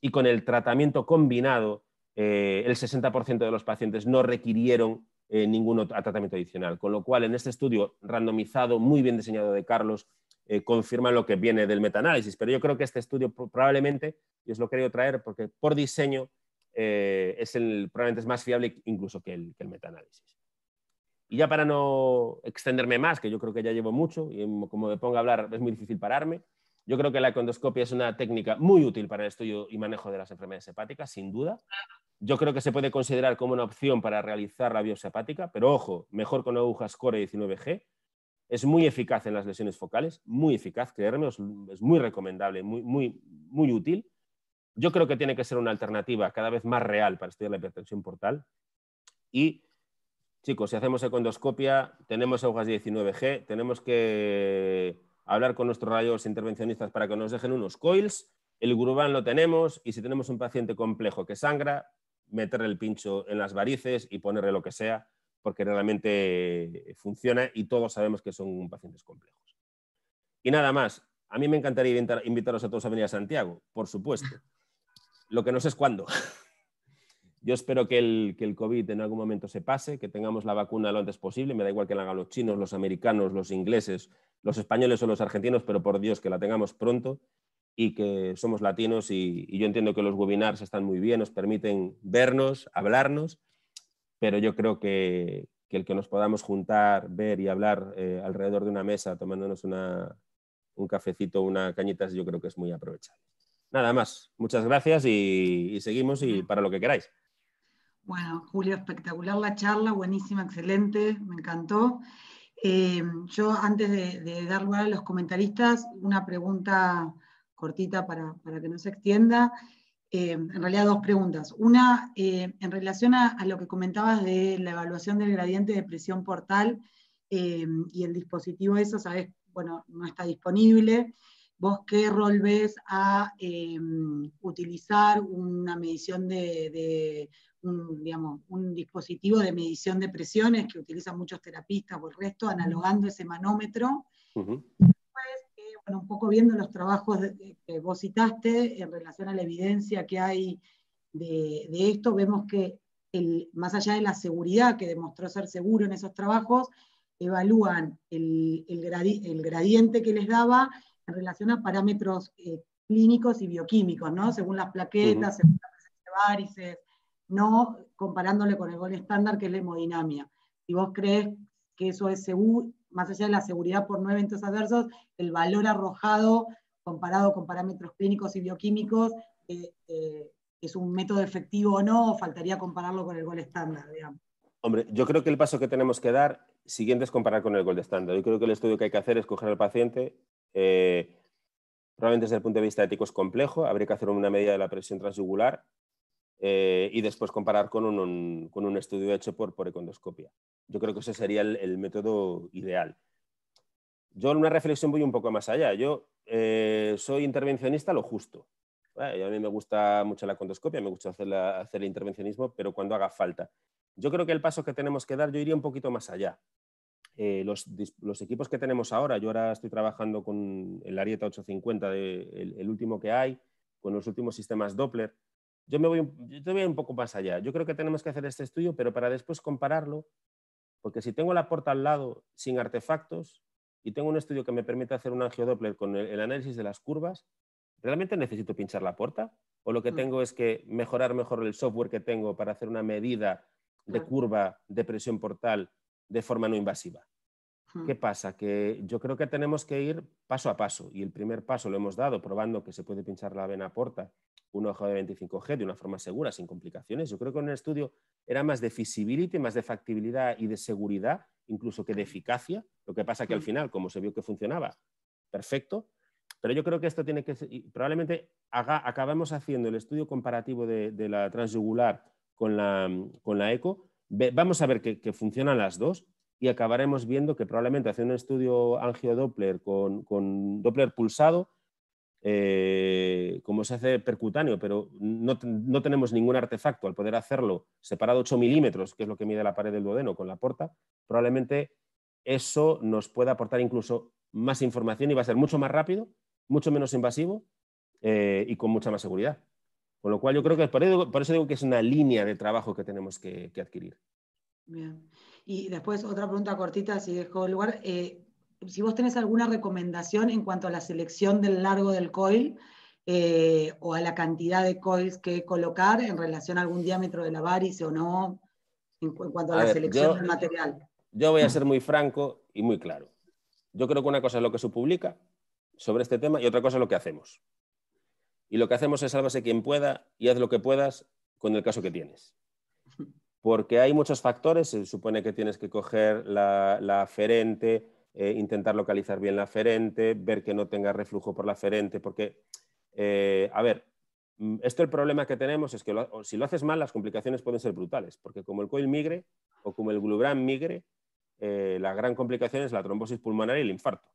y con el tratamiento combinado eh, el 60% de los pacientes no requirieron eh, ningún tratamiento adicional. Con lo cual, en este estudio randomizado, muy bien diseñado de Carlos, eh, confirma lo que viene del metaanálisis. Pero yo creo que este estudio probablemente, y os lo quería traer porque por diseño eh, es el, probablemente es más fiable incluso que el, que metaanálisis. Y ya para no extenderme más, que yo creo que ya llevo mucho y como me pongo a hablar es muy difícil pararme, yo creo que la endoscopia es una técnica muy útil para el estudio y manejo de las enfermedades hepáticas, sin duda. Yo creo que se puede considerar como una opción para realizar la biopsia hepática, pero ojo, mejor con agujas Core 19G. Es muy eficaz en las lesiones focales, muy eficaz, creerme, es muy recomendable, muy, muy, muy útil. Yo creo que tiene que ser una alternativa cada vez más real para estudiar la hipertensión portal. Y, chicos, si hacemos econdoscopia, tenemos agujas 19G, tenemos que hablar con nuestros rayos intervencionistas para que nos dejen unos coils. El gurubán lo tenemos y si tenemos un paciente complejo que sangra, meterle el pincho en las varices y ponerle lo que sea, porque realmente funciona y todos sabemos que son pacientes complejos. Y nada más, a mí me encantaría invitaros a todos a venir a Santiago, por supuesto. Lo que no sé es cuándo. Yo espero que el, el COVID en algún momento se pase, que tengamos la vacuna lo antes posible. Me da igual que la hagan los chinos, los americanos, los ingleses, los españoles o los argentinos, pero por Dios que la tengamos pronto y que somos latinos y, yo entiendo que los webinars están muy bien, nos permiten vernos, hablarnos, pero yo creo que, el que nos podamos juntar, ver y hablar eh, alrededor de una mesa tomándonos un cafecito, una cañita, yo creo que es muy aprovechable nada más. Muchas gracias y, seguimos y para lo que queráis. Bueno, Julio, espectacular la charla, buenísima, excelente, me encantó. Eh, yo antes de, dar lugar a los comentaristas, una pregunta cortita para, que no se extienda. Eh, en realidad dos preguntas. Una, eh, en relación a, lo que comentabas de la evaluación del gradiente de presión portal y el dispositivo eso, sabes, bueno, no está disponible vos qué rol ves a em, utilizar una medición de, un, dispositivo de medición de presiones que utilizan muchos terapistas o el resto, analogando ese manómetro. Eh, bueno, un poco viendo los trabajos que vos citaste en relación a la evidencia que hay de, esto, vemos que más allá de la seguridad que demostró ser seguro en esos trabajos, evalúan el, el gradiente que les daba en relación a parámetros eh, clínicos y bioquímicos, ¿no? Según las plaquetas, según la presencia de varices, no comparándole con el gol estándar que es la hemodinamia. Si vos crees que eso es seguro, más allá de la seguridad por no eventos adversos, el valor arrojado comparado con parámetros clínicos y bioquímicos eh, eh, es un método efectivo o no, o faltaría compararlo con el gol estándar, digamos. Hombre, yo creo que el paso que tenemos que dar siguiente es comparar con el gol estándar. Yo creo que el estudio que hay que hacer es coger al paciente, eh, probablemente desde el punto de vista ético es complejo, habría que hacer una medida de la presión transyugular eh, y después comparar con un, estudio hecho por, por econdoscopia. Yo creo que ese sería el, método ideal. Yo en una reflexión voy un poco más allá. Yo eh, soy intervencionista lo justo. a mí me gusta mucho la condoscopia, me gusta hacer, hacer el intervencionismo, pero cuando haga falta. Yo creo que el paso que tenemos que dar, yo iría un poquito más allá. Eh, los, equipos que tenemos ahora, yo ahora estoy trabajando con el Arieta 850, el, último que hay, con los últimos sistemas Doppler. Yo me voy, yo un poco más allá. Yo creo que tenemos que hacer este estudio, pero para después compararlo, porque si tengo la puerta al lado sin artefactos y tengo un estudio que me permite hacer un angio Doppler con el, el análisis de las curvas, ¿realmente necesito pinchar la puerta? ¿O lo que mm. tengo es que mejorar mejor el software que tengo para hacer una medida de curva de presión portal de forma no invasiva. Hmm. ¿Qué pasa? Que yo creo que tenemos que ir paso a paso y el primer paso lo hemos dado probando que se puede pinchar la vena porta un ojo de 25G de una forma segura, sin complicaciones. Yo creo que en el estudio era más de feasibility, más de factibilidad y de seguridad, incluso que de eficacia. Lo que pasa que al hmm. final, como se vio que funcionaba, perfecto. Pero yo creo que esto tiene que ser, probablemente haga, acabamos haciendo el estudio comparativo de, la transjugular con la, con la ECO, vamos a ver que, funcionan las dos y acabaremos viendo que probablemente haciendo un estudio angio-Doppler con, Doppler pulsado, eh, como se hace percutáneo, pero no, tenemos ningún artefacto al poder hacerlo separado 8 milímetros, que es lo que mide la pared del duodeno con la porta, probablemente eso nos pueda aportar incluso más información y va a ser mucho más rápido, mucho menos invasivo eh, y con mucha más seguridad. Con lo cual yo creo que por digo que es una línea de trabajo que tenemos que, adquirir. Bien. Y después otra pregunta cortita, si dejo el lugar. Eh, si vos tenés alguna recomendación en cuanto a la selección del largo del coil eh, o a la cantidad de coils que colocar en relación a algún diámetro de la varice o no, en, cuanto a, la selección del material. Yo voy a ser muy franco y muy claro. Yo creo que una cosa es lo que se publica sobre este tema y otra cosa es lo que hacemos. Y lo que hacemos es sálvase quien pueda y haz lo que puedas con el caso que tienes. Porque hay muchos factores, se supone que tienes que coger la, la aferente, eh, intentar localizar bien la aferente, ver que no tenga reflujo por la aferente, porque, eh, a ver, mm, esto el problema que tenemos es que si lo haces mal, las complicaciones pueden ser brutales, porque como el coil migre o como el glubran migre, eh, la gran complicación es la trombosis pulmonar y el infarto.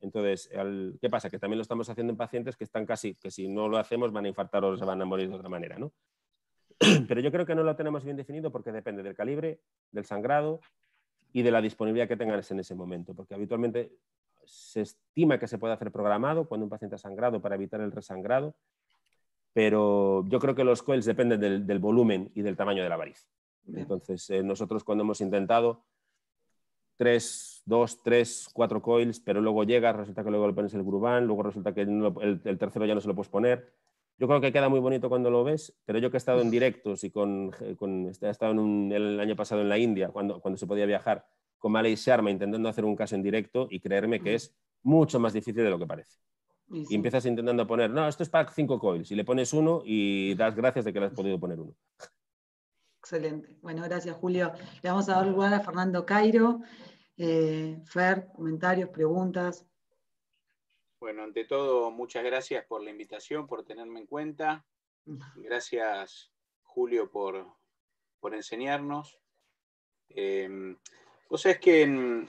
Entonces, ¿qué pasa? Que también lo estamos haciendo en pacientes que están casi, que si no lo hacemos van a infartar o se van a morir de otra manera, ¿no? Pero yo creo que no lo tenemos bien definido porque depende del calibre, del sangrado y de la disponibilidad que tengan en ese momento, porque habitualmente se estima que se puede hacer programado cuando un paciente ha sangrado para evitar el resangrado, pero yo creo que los coils dependen del, volumen y del tamaño de la variz. Entonces, eh, nosotros cuando hemos intentado tres, dos, tres, cuatro coils, pero luego llegas, resulta que luego le pones el Gruban, luego resulta que el, tercero ya no se lo puedes poner. Yo creo que queda muy bonito cuando lo ves, pero yo que he estado en directos y con, con he estado en el año pasado en la India, cuando, cuando se podía viajar, con Malay Sharma intentando hacer un caso en directo y creerme que es mucho más difícil de lo que parece. Y empiezas intentando poner, no, esto es para cinco coils, y le pones uno y das gracias de que le has podido poner uno. Excelente. Bueno, gracias, Julio. Le vamos a dar lugar a Fernando Cairo. Eh, Fer, comentarios, preguntas. Bueno, ante todo, muchas gracias por la invitación, por tenerme en cuenta. Gracias, Julio, por, enseñarnos. Eh, vos es que en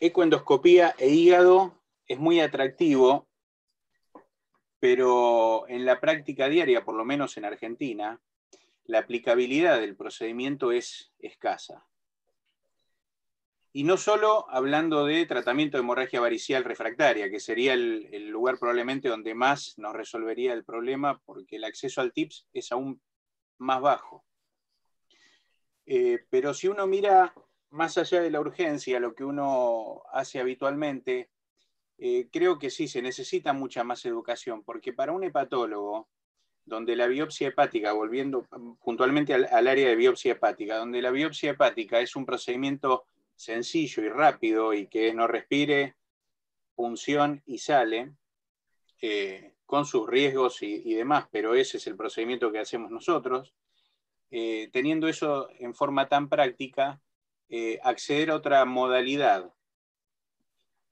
ecoendoscopía e hígado es muy atractivo, pero en la práctica diaria, por lo menos en Argentina, la aplicabilidad del procedimiento es escasa y no solo hablando de tratamiento de hemorragia varicial refractaria, que sería el, lugar probablemente donde más nos resolvería el problema, porque el acceso al TIPS es aún más bajo. Eh, pero si uno mira más allá de la urgencia, lo que uno hace habitualmente, eh, creo que sí, se necesita mucha más educación, porque para un hepatólogo, donde la biopsia hepática, volviendo puntualmente al área de biopsia hepática, donde la biopsia hepática es un procedimiento sencillo y rápido y que no respire, punción y sale, eh, con sus riesgos y, demás, pero ese es el procedimiento que hacemos nosotros. Eh, teniendo eso en forma tan práctica, eh, acceder a otra modalidad,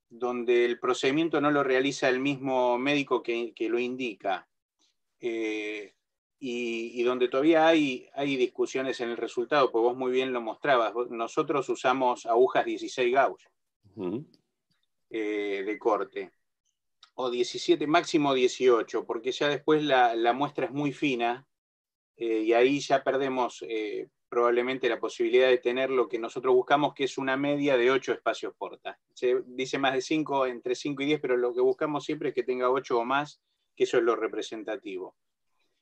donde el procedimiento no lo realiza el mismo médico que, lo indica y, donde todavía hay, discusiones en el resultado, pues vos muy bien lo mostrabas. Nosotros usamos agujas 16 gauge eh, de corte, o 17, máximo 18, porque ya después la, muestra es muy fina eh, y ahí ya perdemos eh, probablemente la posibilidad de tener lo que nosotros buscamos, que es una media de 8 espacios porta. Se dice más de 5, entre 5 y 10, pero lo que buscamos siempre es que tenga 8 o más, que eso es lo representativo.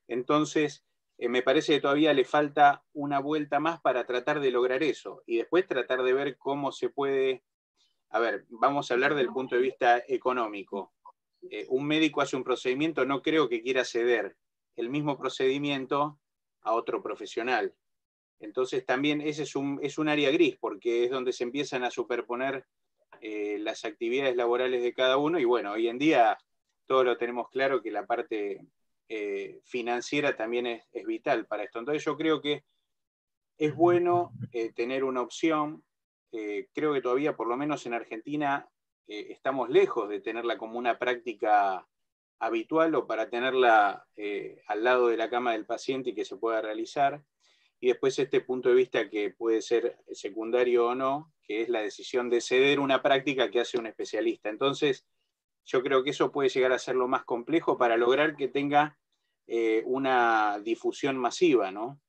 Entonces, eh, me parece que todavía le falta una vuelta más para tratar de lograr eso y después tratar de ver cómo se puede, a ver, vamos a hablar del punto de vista económico. Eh, un médico hace un procedimiento, no creo que quiera ceder el mismo procedimiento a otro profesional. Entonces también ese es un, área gris porque es donde se empiezan a superponer eh, las actividades laborales de cada uno y bueno, hoy en día todo lo tenemos claro que la parte eh, financiera también es, vital para esto. Entonces yo creo que es bueno eh, tener una opción. Eh, creo que todavía, por lo menos en Argentina, estamos lejos de tenerla como una práctica habitual o para tenerla al lado de la cama del paciente y que se pueda realizar. Y después este punto de vista que puede ser secundario o no, que es la decisión de ceder una práctica que hace un especialista. Entonces, yo creo que eso puede llegar a ser lo más complejo para lograr que tenga eh, una difusión masiva, ¿no?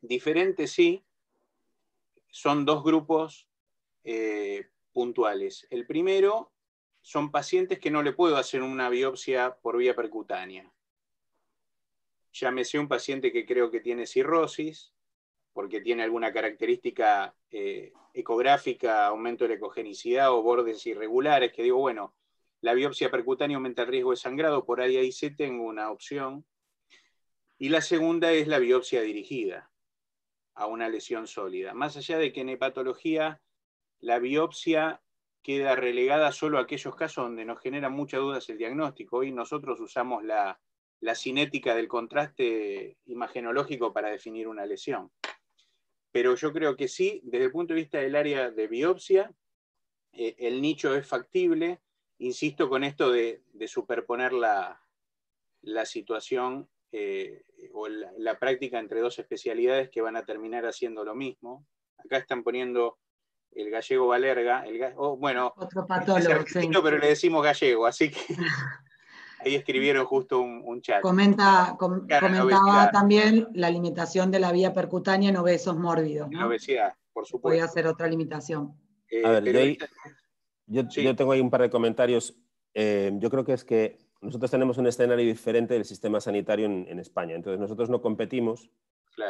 Diferente sí, son dos grupos eh, puntuales. El primero son pacientes que no le puedo hacer una biopsia por vía percutánea. Llámese un paciente que creo que tiene cirrosis, porque tiene alguna característica eh, ecográfica, aumento de la ecogenicidad o bordes irregulares, que digo, bueno, la biopsia percutánea aumenta el riesgo de sangrado, por ahí ahí se tengo una opción. Y la segunda es la biopsia dirigida a una lesión sólida. Más allá de que en hepatología la biopsia queda relegada solo a aquellos casos donde nos genera muchas dudas el diagnóstico. Hoy nosotros usamos la, cinética del contraste imagenológico para definir una lesión. Pero yo creo que sí, desde el punto de vista del área de biopsia, eh, el nicho es factible, insisto con esto de, superponer la, situación eh, o la, práctica entre dos especialidades que van a terminar haciendo lo mismo. Acá están poniendo el gallego Valerga, el, oh, bueno, Otro patólogo, pero le decimos gallego, así que ahí escribieron justo un, chat. Comenta, comentaba también la limitación de la vía percutánea en obesos mórbidos. obesidad, por supuesto. Voy a hacer otra limitación. Eh, a ver, yo, tengo ahí un par de comentarios. Eh, yo creo que es que nosotros tenemos un escenario diferente del sistema sanitario en, España. Entonces, nosotros no competimos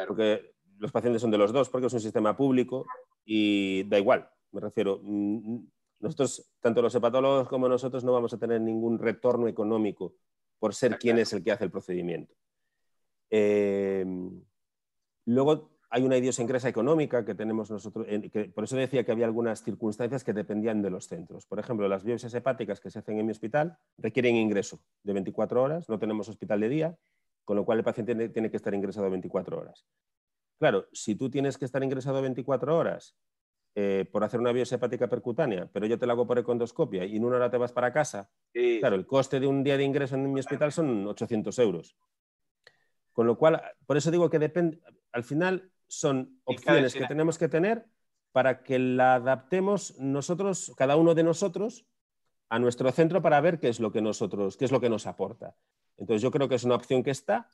porque los pacientes son de los dos, porque es un sistema público y da igual. Me refiero, mm, nosotros, tanto los hepatólogos como nosotros, no vamos a tener ningún retorno económico por ser quien es el que hace el procedimiento. Eh, luego, hay una idiosincrasia económica que tenemos nosotros, que, por eso decía que había algunas circunstancias que dependían de los centros. Por ejemplo, las biopsias hepáticas que se hacen en mi hospital requieren ingreso de 24 horas, no tenemos hospital de día, con lo cual el paciente tiene, que estar ingresado 24 horas. Claro, si tú tienes que estar ingresado 24 horas eh, por hacer una biopsia hepática percutánea, pero yo te la hago por econdoscopia y en una hora te vas para casa, claro, el coste de un día de ingreso en mi hospital son 800 euros. Con lo cual, por eso digo que depende, al final son opciones que tenemos que tener para que la adaptemos nosotros, cada uno de nosotros, a nuestro centro para ver qué es lo que nosotros, qué es lo que nos aporta. Entonces yo creo que es una opción que está.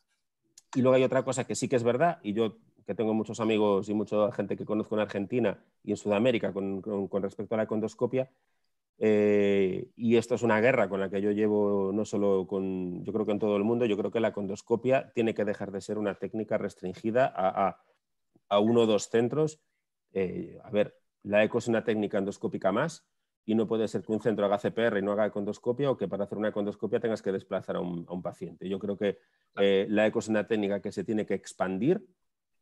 Y luego hay otra cosa que sí que es verdad, y yo que tengo muchos amigos y mucha gente que conozco en Argentina y en Sudamérica con, respecto a la condoscopia, eh, y esto es una guerra con la que yo llevo no solo con, yo creo que en todo el mundo, yo creo que la condoscopia tiene que dejar de ser una técnica restringida a a uno o dos centros. Eh, a ver, la ECO es una técnica endoscópica más y no puede ser que un centro haga CPR y no haga endoscopia o que para hacer una condoscopia tengas que desplazar a un, paciente. Yo creo que eh, la ECO es una técnica que se tiene que expandir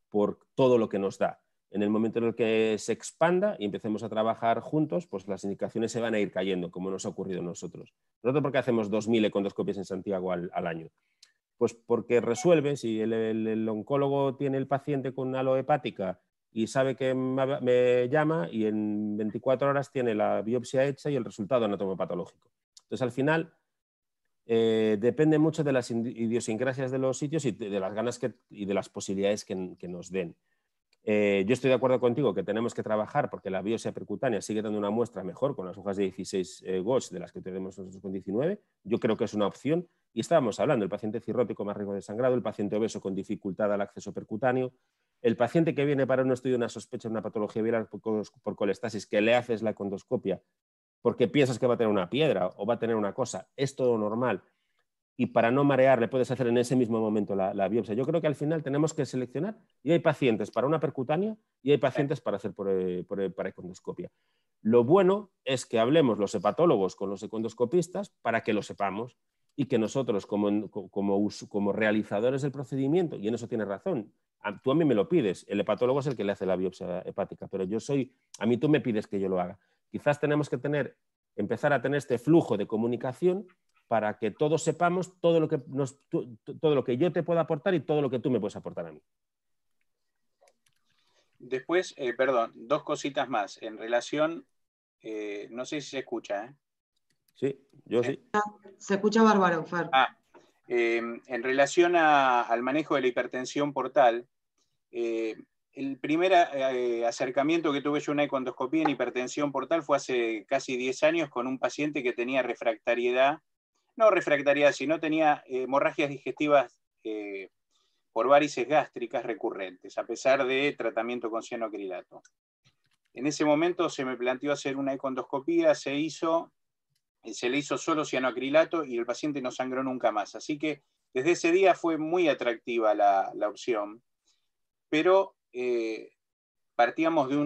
por todo lo que nos da. En el momento en el que se expanda y empecemos a trabajar juntos, pues las indicaciones se van a ir cayendo, como nos ha ocurrido a nosotros. Nosotros porque hacemos 2.000 econdoscopias en Santiago al año. Pues porque resuelve, si el, oncólogo tiene el paciente con una hepática y sabe que me, llama y en 24 horas tiene la biopsia hecha y el resultado anatomopatológico. Entonces, al final, eh, depende mucho de las idiosincrasias de los sitios y de las ganas y de las posibilidades que, nos den. Eh, yo estoy de acuerdo contigo que tenemos que trabajar porque la biopsia percutánea sigue dando una muestra mejor con las hojas de 16 eh, de las que tenemos nosotros con 19. Yo creo que es una opción. Y estábamos hablando, el paciente cirrótico más riesgo de sangrado, el paciente obeso con dificultad al acceso percutáneo, el paciente que viene para un estudio, una sospecha, una patología viral por colestasis, que le haces la condoscopia porque piensas que va a tener una piedra o va a tener una cosa, es todo normal. Y para no marear, le puedes hacer en ese mismo momento la, biopsia. Yo creo que al final tenemos que seleccionar y hay pacientes para una percutánea y hay pacientes para hacer por, eh, eh, para econdoscopia. Lo bueno es que hablemos los hepatólogos con los econdoscopistas para que lo sepamos y que nosotros como, realizadores del procedimiento, y en eso tienes razón, tú a mí me lo pides, el hepatólogo es el que le hace la biopsia hepática, pero yo soy, a mí tú me pides que yo lo haga. Quizás tenemos que tener, empezar a tener este flujo de comunicación para que todos sepamos todo lo que, todo lo que yo te puedo aportar y todo lo que tú me puedes aportar a mí. Después, eh, perdón, dos cositas más en relación, eh, no sé si se escucha, ¿eh? Sí, yo sí. Ah, se escucha bárbaro, Fer. Ah, em, en relación al manejo de la hipertensión portal, eh, el primer eh, acercamiento que tuve yo a una econdoscopía en hipertensión portal fue hace casi 10 años con un paciente que tenía refractariedad, no refractariedad, sino tenía eh, hemorragias digestivas por varices gástricas recurrentes, a pesar de tratamiento con cianocrilato. En ese momento se me planteó hacer una econdoscopía, se hizo, eh, se le hizo solo cianoacrilato y el paciente no sangró nunca más. Así que desde ese día fue muy atractiva la, opción, pero eh, partíamos de,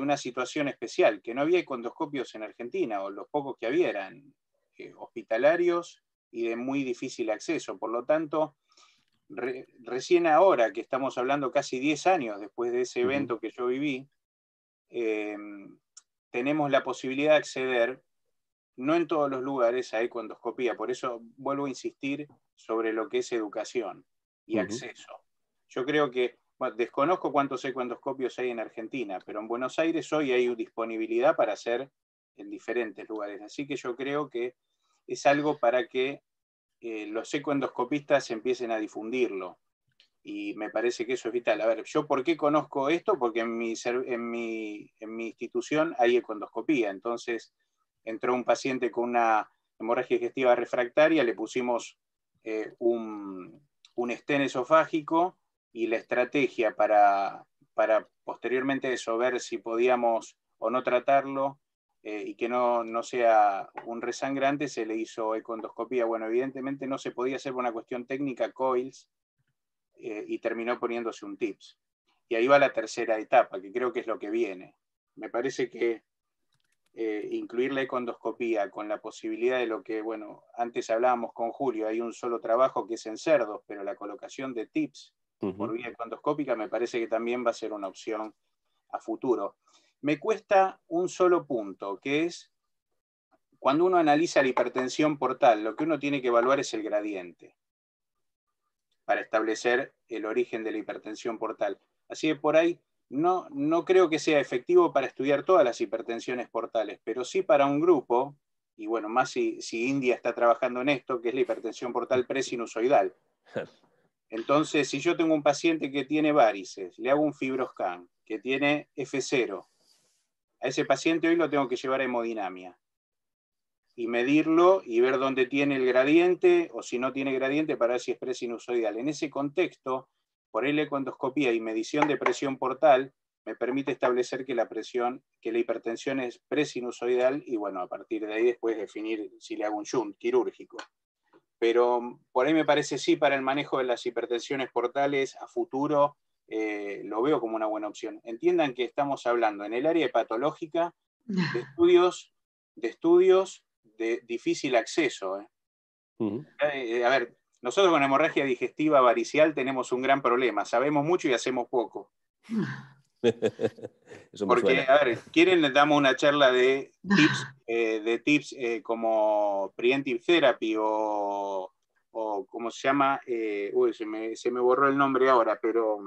una situación especial, que no había endoscopios en Argentina, o los pocos que había eran eh, hospitalarios y de muy difícil acceso. Por lo tanto, recién ahora que estamos hablando casi 10 años después de ese evento que yo viví, tenemos la posibilidad de acceder no en todos los lugares hay ecuendoscopía, por eso vuelvo a insistir sobre lo que es educación y acceso. Yo creo que, desconozco cuántos ecuendoscopios hay en Argentina, pero en Buenos Aires hoy hay disponibilidad para hacer en diferentes lugares. Así que yo creo que es algo para que eh, los ecoendoscopistas empiecen a difundirlo. Y me parece que eso es vital. A ver, ¿yo por qué conozco esto? Porque en mi, institución hay ecoendoscopía. Entonces, entró un paciente con una hemorragia digestiva refractaria, le pusimos eh, un, un, estén esofágico y la estrategia para, para posteriormente eso, ver si podíamos o no tratarlo eh, y que no, sea un resangrante, se le hizo econdoscopía. Bueno, evidentemente no se podía hacer por una cuestión técnica, coils, eh, y terminó poniéndose un TIPS. Y ahí va la tercera etapa, que creo que es lo que viene. Me parece que eh, incluir la econdoscopía con la posibilidad de lo que, bueno, antes hablábamos con Julio, hay un solo trabajo que es en cerdos, pero la colocación de tips por vía econdoscópica me parece que también va a ser una opción a futuro. Me cuesta un solo punto, que es cuando uno analiza la hipertensión portal, lo que uno tiene que evaluar es el gradiente para establecer el origen de la hipertensión portal. Así que por ahí no, no creo que sea efectivo para estudiar todas las hipertensiones portales, pero sí para un grupo, y bueno, más si, India está trabajando en esto, que es la hipertensión portal presinusoidal. Entonces, si yo tengo un paciente que tiene varices, le hago un fibroscan, que tiene F0, a ese paciente hoy lo tengo que llevar a hemodinamia y medirlo y ver dónde tiene el gradiente o si no tiene gradiente para ver si es presinusoidal. En ese contexto, por ello, la y medición de presión portal me permite establecer que la presión, que la hipertensión es presinusoidal y bueno, a partir de ahí después definir si le hago un shunt quirúrgico. Pero mm, por ahí me parece sí para el manejo de las hipertensiones portales a futuro eh, lo veo como una buena opción. Entiendan que estamos hablando en el área patológica de estudios de estudios de difícil acceso. ¿eh? Eh, a ver, nosotros con hemorragia digestiva varicial tenemos un gran problema, sabemos mucho y hacemos poco. Porque, a ver, quieren, le damos una charla de tips, eh, de tips eh, como preventive therapy o, o como se llama, eh, uy, se me, borró el nombre ahora, pero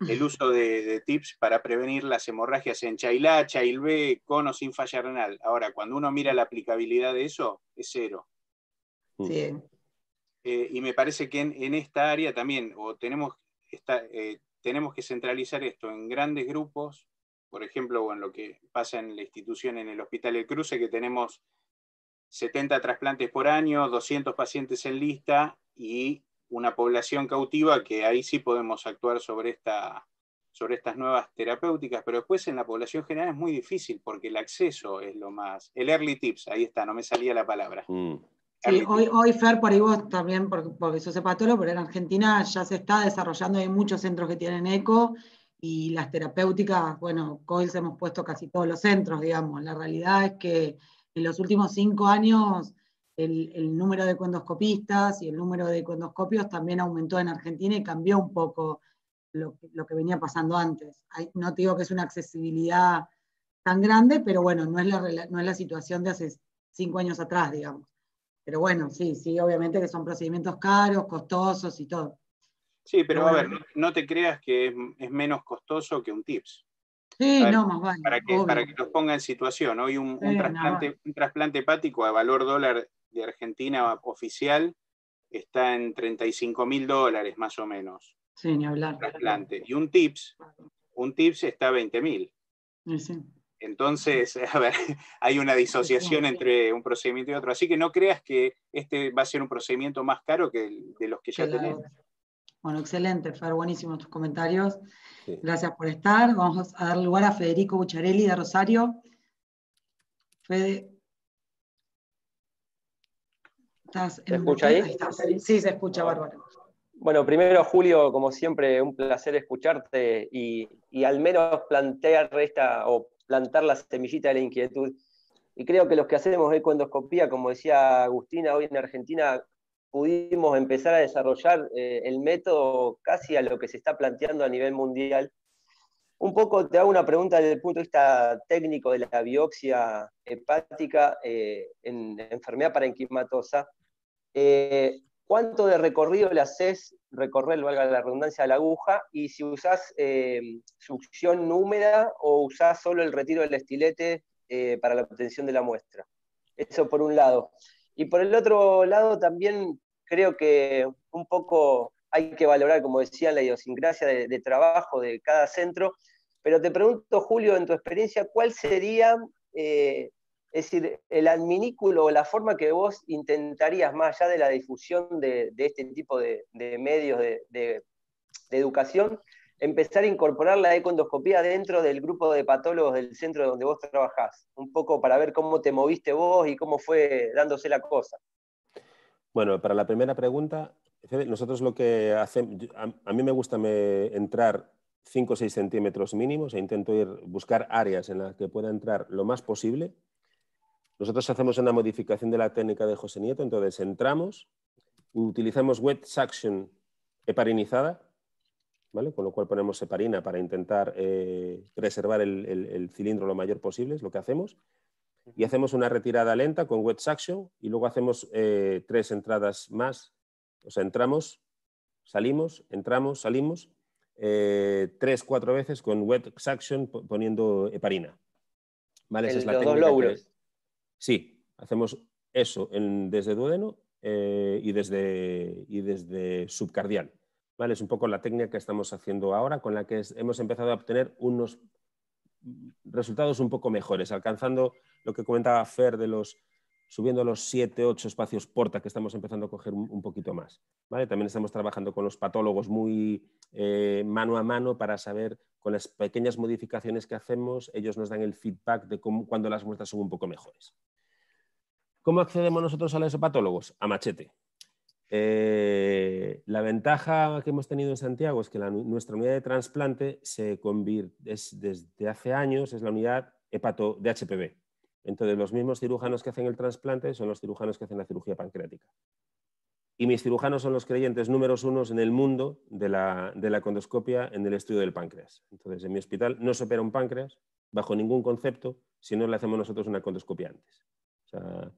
mm, el uso de, tips para prevenir las hemorragias en Chailá, B, con o sin falla renal. Ahora, cuando uno mira la aplicabilidad de eso, es cero. Sí. Eh, y me parece que en, esta área también, tenemos, eh, tenemos que centralizar esto en grandes grupos, por ejemplo, en lo que pasa en la institución, en el Hospital El Cruce, que tenemos 70 trasplantes por año, 200 pacientes en lista y una población cautiva que ahí sí podemos actuar sobre, esta, sobre estas nuevas terapéuticas, pero después en la población general es muy difícil porque el acceso es lo más... El early tips, ahí está, no me salía la palabra. Mm. Sí, hoy, hoy Fer, por ahí vos también, porque, eso sos todo, pero en Argentina ya se está desarrollando, hay muchos centros que tienen eco y las terapéuticas, bueno, COILS hemos puesto casi todos los centros, digamos. La realidad es que en los últimos cinco años el, número de cuendoscopistas y el número de cuendoscopios también aumentó en Argentina y cambió un poco lo, que venía pasando antes. no digo que es una accesibilidad tan grande, pero bueno, no es la situación de hace cinco años atrás, digamos. Pero bueno, sí, sí, obviamente que son procedimientos caros, costosos y todo. Sí, pero, a ver, no, te creas que es, menos costoso que un TIPS. Sí, no, más vale. Para que, para que nos ponga en situación. Hoy un, trasplante, hepático a valor dólar de Argentina oficial está en 35 mil dólares más o menos. Sí, ni hablar. Y un TIPS, un TIPS está a 20 mil. Sí. Entonces, a ver, hay una disociación entre un procedimiento y otro. Así que no creas que este va a ser un procedimiento más caro que de los que ya tenemos. Bueno, excelente, Fer, buenísimos tus comentarios. Gracias por estar. Vamos a dar lugar a Federico Bucharelli de Rosario. Fede. ¿Se escucha ahí? Sí, se escucha, ah. Bárbara. Bueno, primero, Julio, como siempre, un placer escucharte y, al menos plantear esta, o plantar la semillita de la inquietud. Y creo que los que hacemos ecoendoscopía, como decía Agustina, hoy en Argentina pudimos empezar a desarrollar eh, el método casi a lo que se está planteando a nivel mundial. Un poco te hago una pregunta desde el punto de vista técnico de la biopsia hepática eh, en enfermedad parenquimatosa. Eh, cuánto de recorrido le haces recorrer, valga la redundancia, de la aguja, y si usás eh, succión húmeda o usás solo el retiro del estilete eh, para la obtención de la muestra. Eso por un lado. Y por el otro lado también creo que un poco hay que valorar, como decía, la idiosincrasia de, trabajo de cada centro, pero te pregunto, Julio, en tu experiencia, ¿cuál sería eh, es decir, el adminículo o la forma que vos intentarías, más allá de la difusión de, este tipo de, medios de, educación, empezar a incorporar la econdoscopía dentro del grupo de patólogos del centro donde vos trabajás, un poco para ver cómo te moviste vos y cómo fue dándose la cosa. Bueno, para la primera pregunta, nosotros lo que hacemos, a, mí me gusta entrar 5 o 6 centímetros mínimos e intento ir buscar áreas en las que pueda entrar lo más posible nosotros hacemos una modificación de la técnica de José Nieto, entonces entramos, utilizamos wet suction heparinizada, ¿vale? con lo cual ponemos heparina para intentar eh, preservar el, cilindro lo mayor posible, es lo que hacemos, y hacemos una retirada lenta con wet suction y luego hacemos eh, tres entradas más, o sea, entramos, salimos, entramos, salimos, eh, tres, cuatro veces con wet suction poniendo heparina. ¿Vale? es la técnica Sí, hacemos eso desde dueno eh, y, desde, subcardial. ¿vale? Es un poco la técnica que estamos haciendo ahora, con la que hemos empezado a obtener unos resultados un poco mejores, alcanzando lo que comentaba Fer de los subiendo los 7, 8 espacios porta que estamos empezando a coger un, poquito más. ¿vale? También estamos trabajando con los patólogos muy eh, mano a mano para saber con las pequeñas modificaciones que hacemos, ellos nos dan el feedback de cuando las muestras son un poco mejores. ¿Cómo accedemos nosotros a los hepatólogos? A machete. Eh, la ventaja que hemos tenido en Santiago es que nuestra unidad de trasplante se convierte, desde hace años es la unidad hepato de HPV. Entonces, los mismos cirujanos que hacen el trasplante son los cirujanos que hacen la cirugía pancreática. Y mis cirujanos son los creyentes números unos en el mundo de la, de la condoscopia en el estudio del páncreas. Entonces, en mi hospital no se opera un páncreas bajo ningún concepto si no le hacemos nosotros una condoscopia antes. O sea,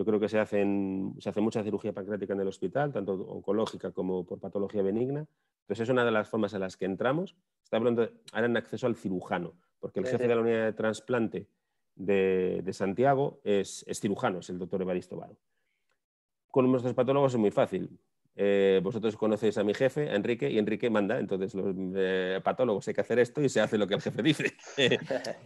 yo creo que se, hace mucha cirugía pancreática en el hospital, tanto oncológica como por patología benigna. Entonces, es una de las formas a las que entramos. Está hablando ahora en acceso al cirujano, porque el jefe de la unidad de trasplante de, Santiago es, es, cirujano, es el doctor Evaristo Varo. Con nuestros patólogos es muy fácil. Eh, vosotros conocéis a mi jefe, a Enrique, y Enrique manda, entonces los eh, patólogos hay que hacer esto y se hace lo que el jefe dice. entonces,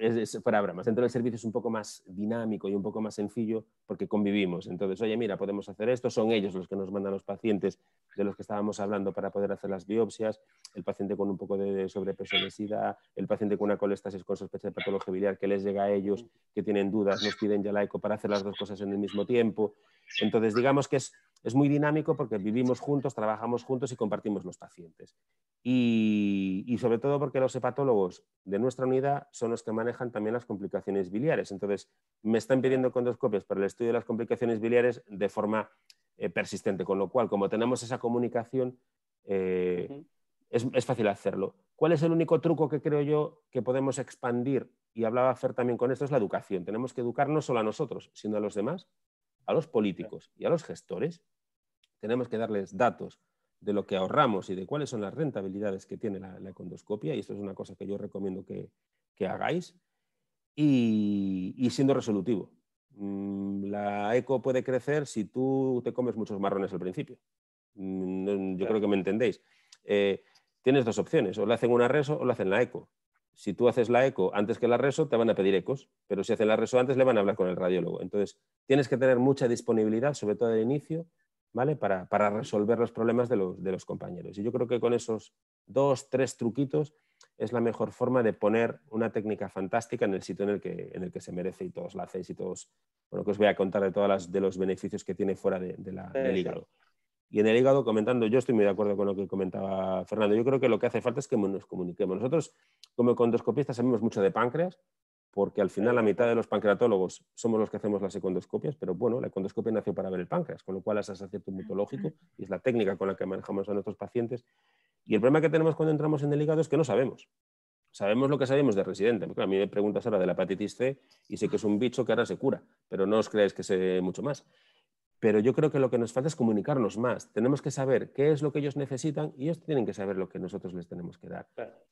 es, es, dentro del servicio es un poco más dinámico y un poco más sencillo porque convivimos. Entonces, oye, mira, podemos hacer esto, son ellos los que nos mandan los pacientes de los que estábamos hablando para poder hacer las biopsias, el paciente con un poco de sobrepeso sida, el paciente con una colestasis con sospecha de patología biliar que les llega a ellos, que tienen dudas, nos piden ya eco para hacer las dos cosas en el mismo tiempo. Entonces, digamos que es, muy dinámico porque vivimos juntos, trabajamos juntos y compartimos los pacientes. Y, sobre todo porque los hepatólogos de nuestra unidad son los que manejan también las complicaciones biliares. Entonces, me están pidiendo endoscopias para el estudio de las complicaciones biliares de forma eh, persistente, con lo cual, como tenemos esa comunicación, eh, es, es, fácil hacerlo. ¿Cuál es el único truco que creo yo que podemos expandir? Y hablaba hacer también con esto, es la educación. Tenemos que educar no solo a nosotros, sino a los demás a los políticos y a los gestores, tenemos que darles datos de lo que ahorramos y de cuáles son las rentabilidades que tiene la, condoscopia, y esto es una cosa que yo recomiendo que, hagáis, y, siendo resolutivo. Mm, la eco puede crecer si tú te comes muchos marrones al principio. Mm, yo creo que me entendéis. Eh, tienes dos opciones, o le hacen una res o le hacen la eco si tú haces la eco antes que la reso, te van a pedir ecos, pero si hacen la reso antes, le van a hablar con el radiólogo. Entonces, tienes que tener mucha disponibilidad, sobre todo al inicio, ¿vale? Para, resolver los problemas de los, compañeros. Y yo creo que con esos dos, tres truquitos es la mejor forma de poner una técnica fantástica en el sitio en el que, en el que se merece y todos la hacéis y todos, bueno, que os voy a contar de todos de los beneficios que tiene fuera de, del hígado. Y en el hígado, comentando, yo estoy muy de acuerdo con lo que comentaba Fernando. Yo creo que lo que hace falta es que nos comuniquemos. Nosotros, como endoscopistas, sabemos mucho de páncreas, porque al final la mitad de los pancreatólogos somos los que hacemos las econdoscopias, pero bueno, la econdoscopia nació para ver el páncreas, con lo cual es acierto mutológico y es la técnica con la que manejamos a nuestros pacientes. Y el problema que tenemos cuando entramos en el hígado es que no sabemos. Sabemos lo que sabemos de residente. Porque a mí me preguntas ahora de la hepatitis C y sé que es un bicho que ahora se cura, pero no os creáis que sé mucho más. Pero yo creo que lo que nos falta es comunicarnos más. Tenemos que saber qué es lo que ellos necesitan y ellos tienen que saber lo que nosotros les tenemos que dar.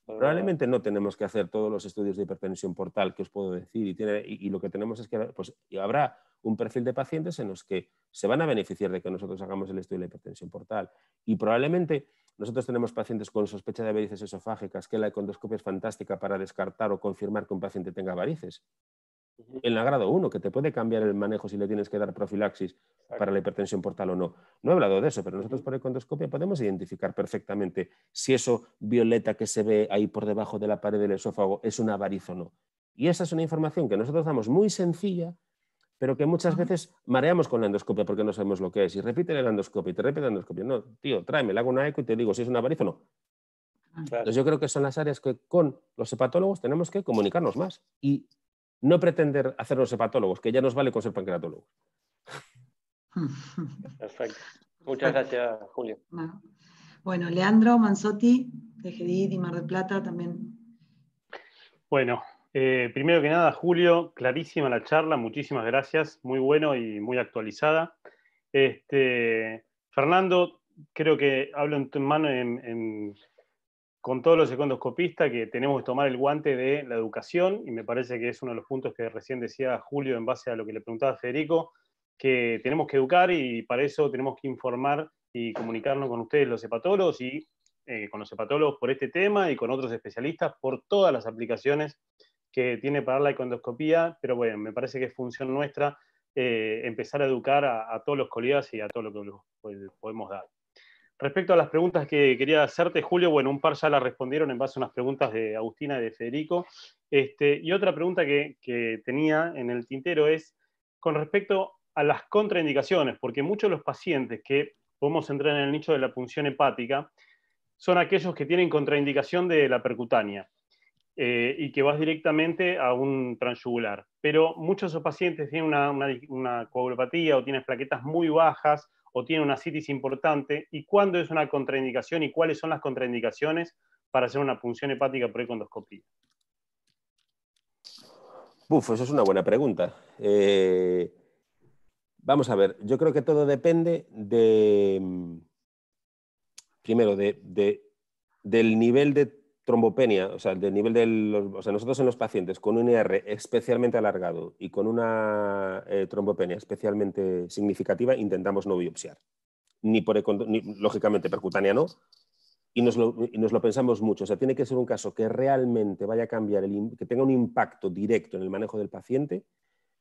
Probablemente no tenemos que hacer todos los estudios de hipertensión portal que os puedo decir y, lo que tenemos es que pues, habrá un perfil de pacientes en los que se van a beneficiar de que nosotros hagamos el estudio de la hipertensión portal. Y probablemente nosotros tenemos pacientes con sospecha de varices esofágicas que la endoscopia es fantástica para descartar o confirmar que un paciente tenga varices en la grado 1, que te puede cambiar el manejo si le tienes que dar profilaxis para la hipertensión portal o no. No he hablado de eso, pero nosotros por endoscopia podemos identificar perfectamente si eso violeta que se ve ahí por debajo de la pared del esófago es una variz o no. Y esa es una información que nosotros damos muy sencilla, pero que muchas veces mareamos con la endoscopia porque no sabemos lo que es. Y repite la endoscopia y te repite la endoscopia. No, tío, tráeme, le hago una eco y te digo si es una variz o no. Entonces yo creo que son las áreas que con los hepatólogos tenemos que comunicarnos más y no pretender hacernos hepatólogos, que ya nos vale con ser pancreatólogos. Perfecto. Muchas gracias, Julio. Bueno, Leandro Manzotti, de GEDID y Mar del Plata también. Bueno, eh, primero que nada, Julio, clarísima la charla, muchísimas gracias, muy bueno y muy actualizada. Este, Fernando, creo que hablo en, tu mano, en, con todos los econdoscopistas que tenemos que tomar el guante de la educación, y me parece que es uno de los puntos que recién decía Julio en base a lo que le preguntaba Federico, que tenemos que educar y para eso tenemos que informar y comunicarnos con ustedes los hepatólogos y eh, con los hepatólogos por este tema y con otros especialistas por todas las aplicaciones que tiene para la econdoscopía, pero bueno, me parece que es función nuestra eh, empezar a educar a, a todos los colegas y a todo lo que podemos dar. Respecto a las preguntas que quería hacerte, Julio, bueno, un par ya las respondieron en base a unas preguntas de Agustina y de Federico. Este, y otra pregunta que, tenía en el tintero es con respecto a las contraindicaciones, porque muchos de los pacientes que podemos entrar en el nicho de la punción hepática son aquellos que tienen contraindicación de la percutánea eh, y que vas directamente a un transjugular. Pero muchos de esos pacientes tienen una, una coagulopatía o tienen plaquetas muy bajas o tiene una citis importante y cuándo es una contraindicación y cuáles son las contraindicaciones para hacer una punción hepática por econdoscopía. Buf, eso es una buena pregunta. Eh, vamos a ver, yo creo que todo depende de, mm, primero, de, del nivel de trombopenia, o sea, nivel de nosotros en los pacientes con un IR e especialmente alargado y con una eh, trombopenia especialmente significativa intentamos no biopsiar, ni por, lógicamente percutánea no, y nos, lo, pensamos mucho. O sea, tiene que ser un caso que realmente vaya a cambiar, el, que tenga un impacto directo en el manejo del paciente.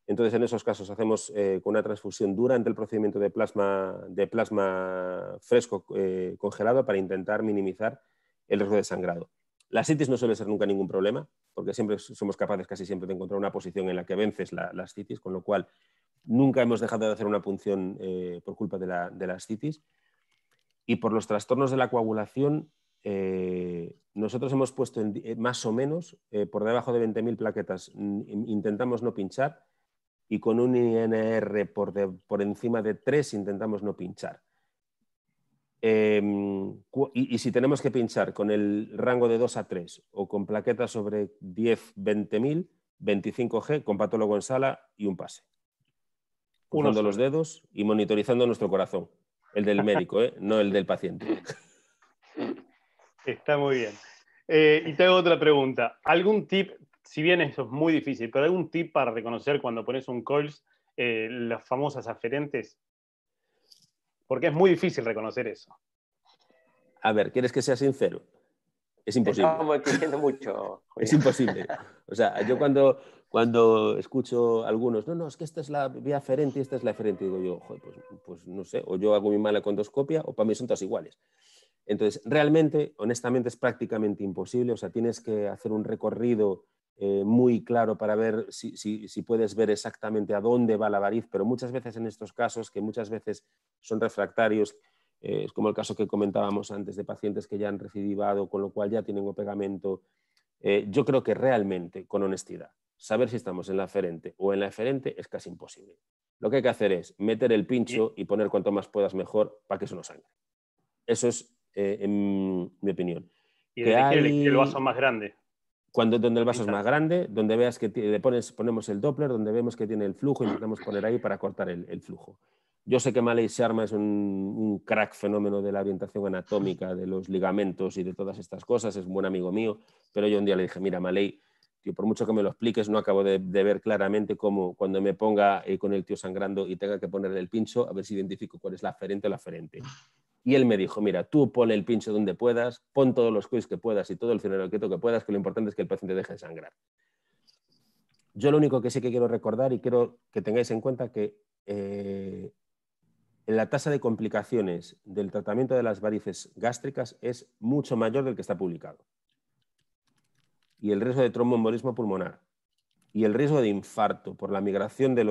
Entonces, en esos casos hacemos eh, con una transfusión durante el procedimiento de plasma, de plasma fresco eh, congelado para intentar minimizar el riesgo de sangrado. La citis no suele ser nunca ningún problema, porque siempre somos capaces casi siempre de encontrar una posición en la que vences la, las citis, con lo cual nunca hemos dejado de hacer una punción eh, por culpa de, la, las citis. Y por los trastornos de la coagulación, eh, nosotros hemos puesto eh, más o menos por debajo de 20.000 plaquetas, intentamos no pinchar, y con un INR por, por encima de 3 intentamos no pinchar. Em, y, si tenemos que pinchar con el rango de 2 a 3 o con plaquetas sobre 10, 20 mil, 25G con patólogo en sala y un pase. Usando los dedos y monitorizando nuestro corazón. El del médico, ¿eh? no el del paciente. Está muy bien. Eh, y tengo otra pregunta. ¿Algún tip, si bien eso es muy difícil, pero algún tip para reconocer cuando pones un coils eh, las famosas aferentes? Porque es muy difícil reconocer eso. A ver, ¿quieres que sea sincero? Es imposible. Estamos exigiendo mucho. es imposible. O sea, yo cuando, cuando escucho a algunos, no, no, es que esta es la vía aferente y esta es la aferente, digo yo, Joder, pues, pues no sé, o yo hago mi mala condoscopia o para mí son todas iguales. Entonces, realmente, honestamente, es prácticamente imposible. O sea, tienes que hacer un recorrido eh, muy claro para ver si, puedes ver exactamente a dónde va la variz, pero muchas veces en estos casos, que muchas veces son refractarios, eh, es como el caso que comentábamos antes de pacientes que ya han recidivado, con lo cual ya tienen un pegamento, eh, yo creo que realmente, con honestidad, saber si estamos en la ferente o en la eferente es casi imposible. Lo que hay que hacer es meter el pincho y poner cuanto más puedas mejor para que eso no sangre. Eso es, en mi opinión. Y elegir el vaso más grande donde el vaso es más grande, donde veas que le pones, ponemos el Doppler, donde vemos que tiene el flujo, y intentamos poner ahí para cortar el, flujo. Yo sé que Malay Sharma es un, crack fenómeno de la orientación anatómica, de los ligamentos y de todas estas cosas, es un buen amigo mío, pero yo un día le dije, mira Malay, tío, por mucho que me lo expliques, no acabo de, ver claramente cómo cuando me ponga eh, con el tío sangrando y tenga que ponerle el pincho, a ver si identifico cuál es la ferente o la ferente. Y él me dijo, mira, tú pon el pincho donde puedas, pon todos los coils que puedas y todo el quieto que puedas, que lo importante es que el paciente deje de sangrar. Yo lo único que sí que quiero recordar y quiero que tengáis en cuenta que eh, la tasa de complicaciones del tratamiento de las varices gástricas es mucho mayor del que está publicado. Y el riesgo de tromboembolismo pulmonar y el riesgo de infarto por la migración de,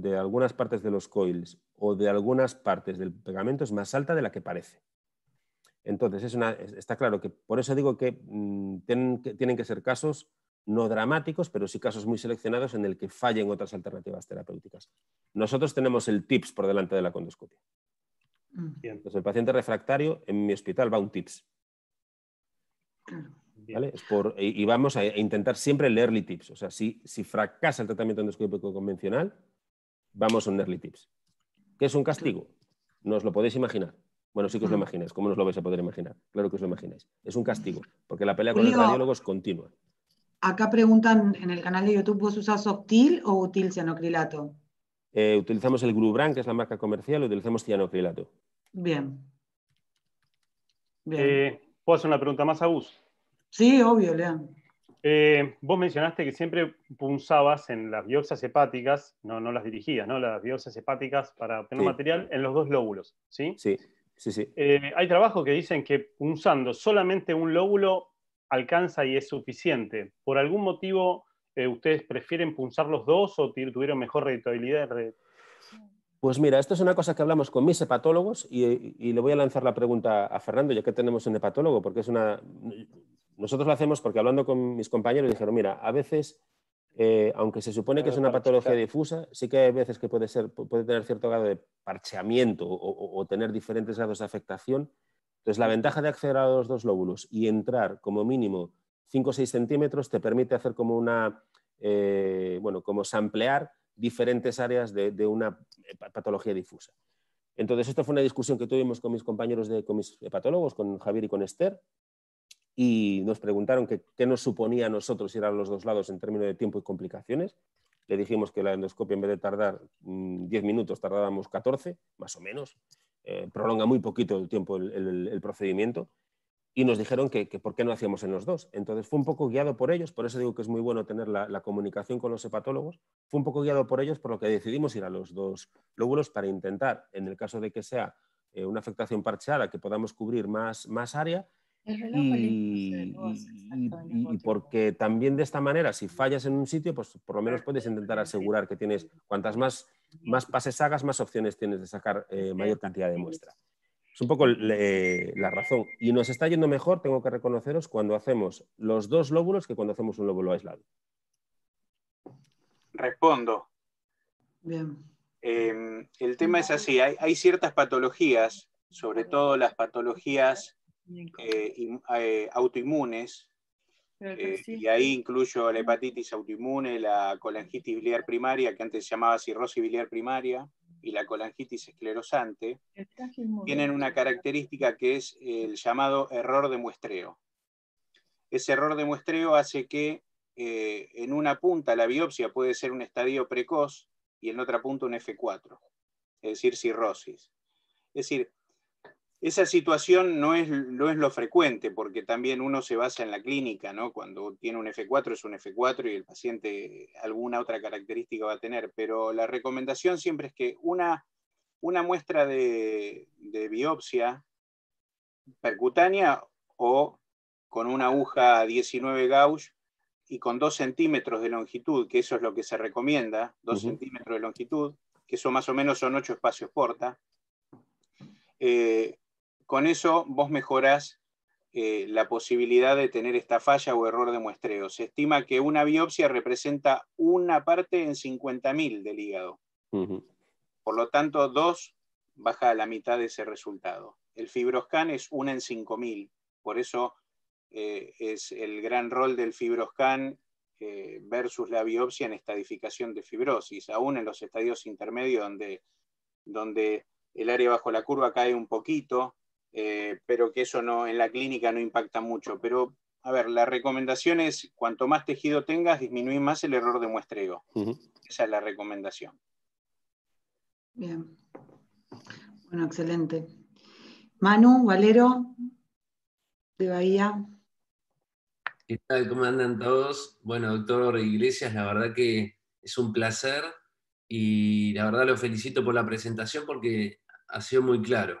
de algunas partes de los coils o de algunas partes del pegamento es más alta de la que parece. Entonces, está claro que por eso digo mm, que, tienen que ser casos no dramáticos, pero sí casos muy seleccionados en el que fallen otras alternativas terapéuticas. Nosotros tenemos el TIPS por delante de la condoscopia. Mm. Entonces, el paciente refractario en mi hospital va un TIPS. ¿Vale? y, vamos a intentar siempre el early tips. O sea, si, si fracasa el tratamiento endoscópico convencional, vamos a un early tips. ¿Qué es un castigo? No os lo podéis imaginar. Bueno, sí que os lo imagináis. ¿Cómo nos lo vais a poder imaginar? Claro que os lo imagináis. Es un castigo, porque la pelea con los radiólogos continúa. continua. Acá preguntan en el canal de YouTube, ¿vos usas Optil o Util cianocrilato? Eh, utilizamos el Grubran, que es la marca comercial, utilizamos cianocrilato. Bien. Bien. Eh, ¿Puedo hacer una pregunta más a vos Sí, obvio, León. Eh, vos mencionaste que siempre punzabas en las biopsias hepáticas, no, no las dirigías, ¿no? Las biopsias hepáticas para obtener material en los dos lóbulos, ¿sí? Sí, sí, sí. Eh, hay trabajos que dicen que punzando solamente un lóbulo alcanza y es suficiente. ¿Por algún motivo eh, ustedes prefieren punzar los dos o tuvieron mejor reditabilidad? Pues mira, esto es una cosa que hablamos con mis hepatólogos y, le voy a lanzar la pregunta a Fernando, ya que tenemos un hepatólogo, porque es una... Nosotros lo hacemos porque hablando con mis compañeros dijeron, mira, a veces, eh, aunque se supone que es una patología difusa, sí que hay veces que puede, ser, puede tener cierto grado de parcheamiento o, tener diferentes grados de afectación. Entonces, la ventaja de acceder a los dos lóbulos y entrar como mínimo 5 o 6 centímetros te permite hacer como una, eh, bueno, como samplear diferentes áreas de, de, una eh, patología difusa. Entonces, esta fue una discusión que tuvimos con mis compañeros, de, con mis patólogos, con Javier y con Esther, y nos preguntaron qué nos suponía a nosotros ir a los dos lados en términos de tiempo y complicaciones. Le dijimos que la endoscopia en vez de tardar 10 mm, minutos tardábamos 14, más o menos. Eh, prolonga muy poquito el tiempo el, procedimiento. Y nos dijeron que, por qué no hacíamos en los dos. Entonces fue un poco guiado por ellos, por eso digo que es muy bueno tener la, comunicación con los hepatólogos. Fue un poco guiado por ellos, por lo que decidimos ir a los dos lóbulos para intentar, en el caso de que sea eh, una afectación parcheada, que podamos cubrir más área el reloj y, porque también de esta manera, si fallas en un sitio, pues por lo menos puedes intentar asegurar que tienes, cuantas más, más pases hagas, más opciones tienes de sacar eh, mayor cantidad de muestra. Es un poco la razón. Y nos está yendo mejor, tengo que reconoceros, cuando hacemos los dos lóbulos que cuando hacemos un lóbulo aislado. Respondo. Bien. Em, el tema es así, hay ciertas patologías, sobre todo las patologías eh, eh, autoinmunes, eh, y ahí incluyo la hepatitis autoinmune, la colangitis biliar primaria, que antes se llamaba cirrosis biliar primaria, y la colangitis esclerosante, tienen una característica que es el llamado error de muestreo. Ese error de muestreo hace que eh, en una punta la biopsia puede ser un estadio precoz y en otra punta un F4, es decir, cirrosis. Es decir, esa situación no es, es lo frecuente, porque también uno se basa en la clínica, ¿no? Cuando tiene un F4 es un F4 y el paciente alguna otra característica va a tener, pero la recomendación siempre es que una, una muestra de, biopsia percutánea o con una aguja 19 gauge y con 2 centímetros de longitud, que eso es lo que se recomienda, 2 centímetros de longitud, que eso más o menos son 8 espacios porta. Eh, con eso vos mejorás eh, la posibilidad de tener esta falla o error de muestreo. Se estima que una biopsia representa una parte en 50.000 del hígado. Por lo tanto, dos baja a la mitad de ese resultado. El fibroscan es una en 5.000. Por eso eh, es el gran rol del fibroscan eh, versus la biopsia en estadificación de fibrosis, aún en los estadios intermedios donde el área bajo la curva cae un poquito, eh, pero que eso no, en la clínica no impacta mucho. Pero, a ver, la recomendación es, cuanto más tejido tengas, disminuir más el error de muestreo. Esa es la recomendación. Bien. Bueno, excelente. Manu, Valero, de Bahía. ¿Qué tal? ¿Cómo andan todos? Bueno, doctor Iglesias, la verdad que es un placer y la verdad lo felicito por la presentación porque ha sido muy claro.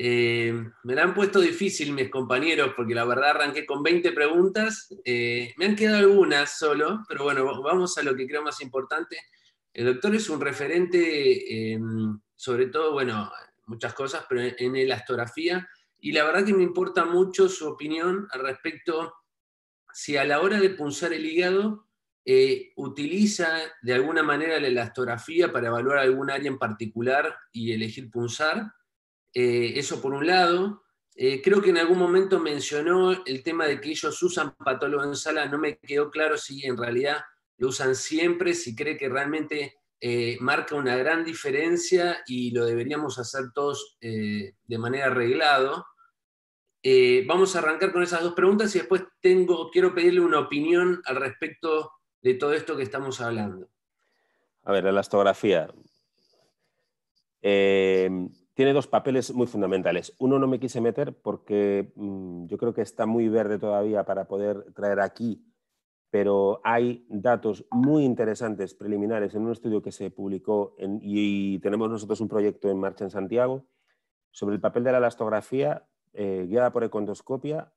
Eh, me la han puesto difícil mis compañeros porque la verdad arranqué con 20 preguntas. Eh, me han quedado algunas solo, pero bueno, vamos a lo que creo más importante. El doctor es un referente, em, sobre todo, bueno, muchas cosas, pero en, elastografía Y la verdad que me importa mucho su opinión al respecto si a la hora de punzar el hígado eh, utiliza de alguna manera la elastografía para evaluar algún área en particular y elegir punzar, eh, eso por un lado. Eh, creo que en algún momento mencionó el tema de que ellos usan patólogo en sala. No me quedó claro si en realidad lo usan siempre, si cree que realmente eh, marca una gran diferencia y lo deberíamos hacer todos de manera arreglado. vamos a arrancar con esas dos preguntas y después tengo, quiero pedirle una opinión al respecto de todo esto que estamos hablando. A ver, la Eh, tiene dos papeles muy fundamentales. Uno no me quise meter porque mm, yo creo que está muy verde todavía para poder traer aquí, pero hay datos muy interesantes preliminares en un estudio que se publicó y, tenemos nosotros un proyecto en marcha en Santiago sobre el papel de la elastografía eh, guiada por econdoscopia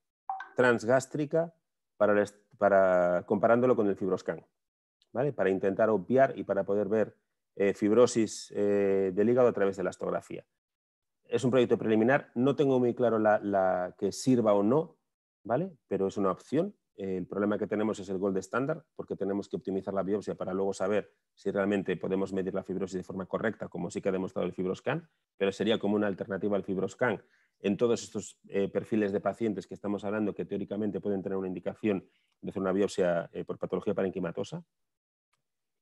transgástrica para, comparándolo con el fibroscan, ¿vale? para intentar obviar y para poder ver eh, fibrosis eh, del hígado a través de la elastografía es un proyecto preliminar, no tengo muy claro la, que sirva o no, ¿vale? Pero es una opción. El problema que tenemos es el gold estándar, porque tenemos que optimizar la biopsia para luego saber si realmente podemos medir la fibrosis de forma correcta, como sí que ha demostrado el fibroscan, pero sería como una alternativa al fibroscan en todos estos eh, perfiles de pacientes que estamos hablando que teóricamente pueden tener una indicación de hacer una biopsia eh, por patología parenquimatosa,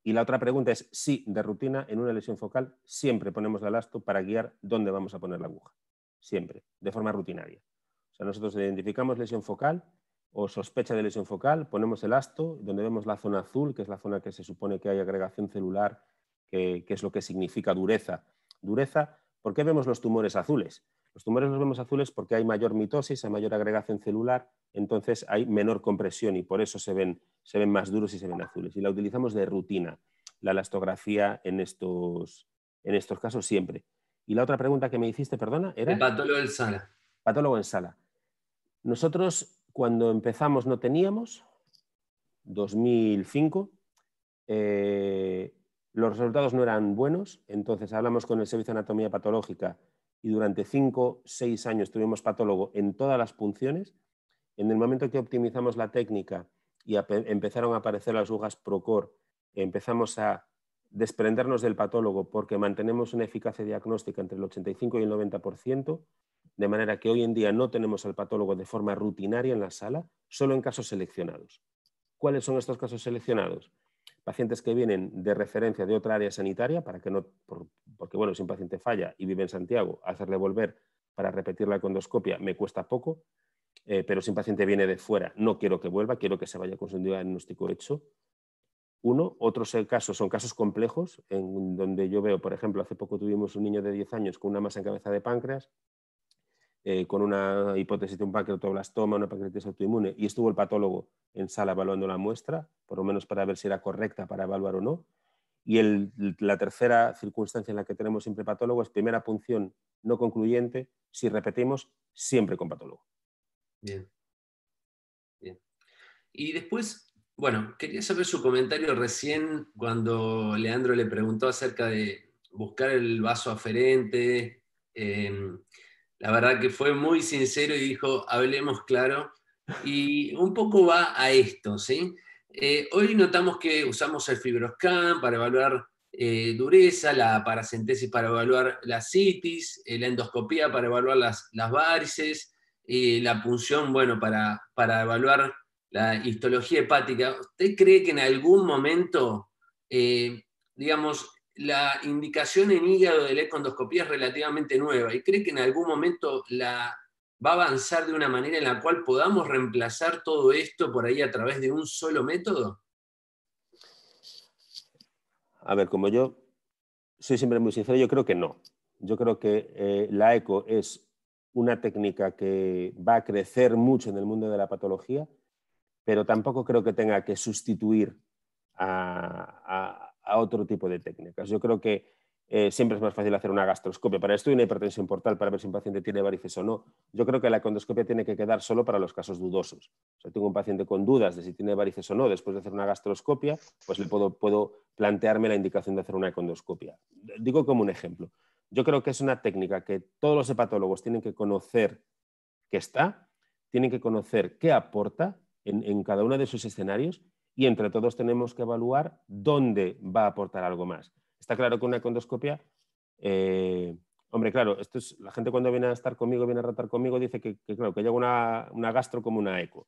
y la otra pregunta es si de rutina en una lesión focal siempre ponemos el asto para guiar dónde vamos a poner la aguja. Siempre, de forma rutinaria. O sea, nosotros identificamos lesión focal o sospecha de lesión focal, ponemos el asto, donde vemos la zona azul, que es la zona que se supone que hay agregación celular, que, que es lo que significa dureza. Dureza, ¿por qué vemos los tumores azules? Los tumores los vemos azules porque hay mayor mitosis, hay mayor agregación celular, entonces hay menor compresión y por eso se ven, más duros y se ven azules. Y la utilizamos de rutina, la elastografía en estos, casos siempre. Y la otra pregunta que me hiciste, perdona, era... El patólogo en sala. Patólogo en sala. Nosotros cuando empezamos no teníamos, 2005, eh, los resultados no eran buenos, entonces hablamos con el Servicio de Anatomía Patológica y durante 5, seis años tuvimos patólogo en todas las punciones, en el momento que optimizamos la técnica y empezaron a aparecer las agujas Procor, empezamos a desprendernos del patólogo porque mantenemos una eficacia diagnóstica entre el 85 y el 90%, de manera que hoy en día no tenemos al patólogo de forma rutinaria en la sala, solo en casos seleccionados. ¿Cuáles son estos casos seleccionados? pacientes que vienen de referencia de otra área sanitaria, para que no, porque bueno, si un paciente falla y vive en Santiago, hacerle volver para repetir la condoscopia me cuesta poco, eh, pero si un paciente viene de fuera, no quiero que vuelva, quiero que se vaya con su diagnóstico hecho. Uno, otros eh, casos son casos complejos, en donde yo veo, por ejemplo, hace poco tuvimos un niño de 10 años con una masa en cabeza de páncreas, eh, con una hipótesis de un pancreatoblastoma, una pancreatitis autoinmune, y estuvo el patólogo en sala evaluando la muestra, por lo menos para ver si era correcta para evaluar o no. Y la tercera circunstancia en la que tenemos siempre patólogo es primera punción no concluyente, si repetimos, siempre con patólogo. Bien. Y después, bueno, quería saber su comentario recién cuando Leandro le preguntó acerca de buscar el vaso aferente. Em, la verdad que fue muy sincero y dijo, hablemos claro. Y un poco va a esto, ¿sí? Eh, hoy notamos que usamos el fibroscan para evaluar eh, dureza, la paracentesis para evaluar la citis, eh, la endoscopía para evaluar las, las varices, la punción, bueno, para, para evaluar la histología hepática. ¿Usted cree que en algún momento, digamos, la indicación en hígado de la econdoscopía es relativamente nueva y cree que en algún momento la va a avanzar de una manera en la cual podamos reemplazar todo esto por ahí a través de un solo método? A ver, como yo soy siempre muy sincero, yo creo que no. Yo creo que eh, la eco es una técnica que va a crecer mucho en el mundo de la patología, pero tampoco creo que tenga que sustituir a a otro tipo de técnicas. Yo creo que eh, siempre es más fácil hacer una gastroscopia para esto hay una hipertensión portal para ver si un paciente tiene varices o no. Yo creo que la endoscopia tiene que quedar solo para los casos dudosos. O sea, tengo un paciente con dudas de si tiene varices o no, después de hacer una gastroscopia, pues le puedo, plantearme la indicación de hacer una endoscopia. Digo como un ejemplo. Yo creo que es una técnica que todos los hepatólogos tienen que conocer que está, tienen que conocer qué aporta en, en cada uno de sus escenarios y entre todos tenemos que evaluar dónde va a aportar algo más. Está claro que una econdoscopia eh, hombre, claro, esto es, la gente cuando viene a estar conmigo, viene a ratar conmigo, dice que, claro, que llevo una, gastro como una eco.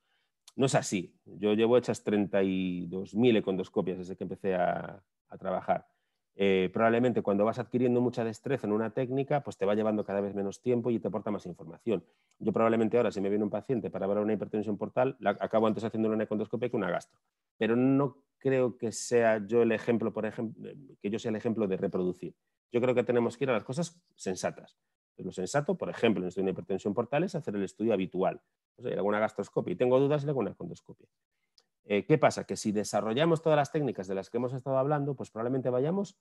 No es así. Yo llevo hechas 32.000 econdoscopias desde que empecé a trabajar. Eh, probablemente cuando vas adquiriendo mucha destreza en una técnica, pues te va llevando cada vez menos tiempo y te aporta más información. Yo probablemente ahora, si me viene un paciente para ver una hipertensión portal, acabo antes haciendo una necondoscopia que una gastro. Pero no creo que sea yo el ejemplo, por ejemplo, eh, que yo sea el ejemplo de reproducir. Yo creo que tenemos que ir a las cosas sensatas. Pues lo sensato, por ejemplo, en una hipertensión portal es hacer el estudio habitual. O sea, ir a una gastroscopia y tengo dudas, le hago una necondoscopia. Eh, ¿Qué pasa? Que si desarrollamos todas las técnicas de las que hemos estado hablando, pues probablemente vayamos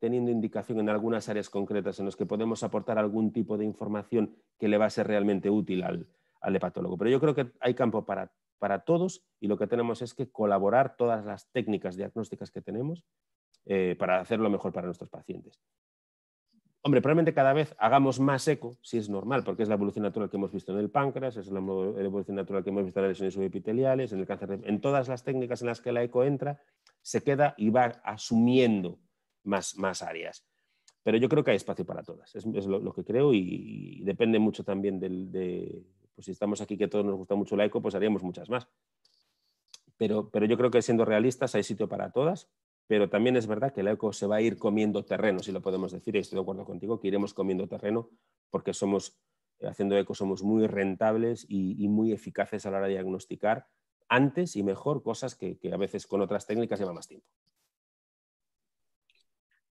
teniendo indicación en algunas áreas concretas en las que podemos aportar algún tipo de información que le va a ser realmente útil al, hepatólogo. Pero yo creo que hay campo para, todos y lo que tenemos es que colaborar todas las técnicas diagnósticas que tenemos eh, para hacerlo mejor para nuestros pacientes. Hombre, probablemente cada vez hagamos más eco, si es normal, porque es la evolución natural que hemos visto en el páncreas, es la evolución natural que hemos visto en las lesiones subepiteliales, en el cáncer, en todas las técnicas en las que la eco entra, se queda y va asumiendo más, más áreas. Pero yo creo que hay espacio para todas, es, lo, que creo y, depende mucho también de, pues si estamos aquí que a todos nos gusta mucho la eco, pues haríamos muchas más. Pero, pero yo creo que siendo realistas hay sitio para todas pero también es verdad que el eco se va a ir comiendo terreno, si lo podemos decir, y estoy de acuerdo contigo, que iremos comiendo terreno porque somos, eh, haciendo eco, somos muy rentables y, muy eficaces a la hora de diagnosticar antes y mejor cosas que, a veces con otras técnicas lleva más tiempo.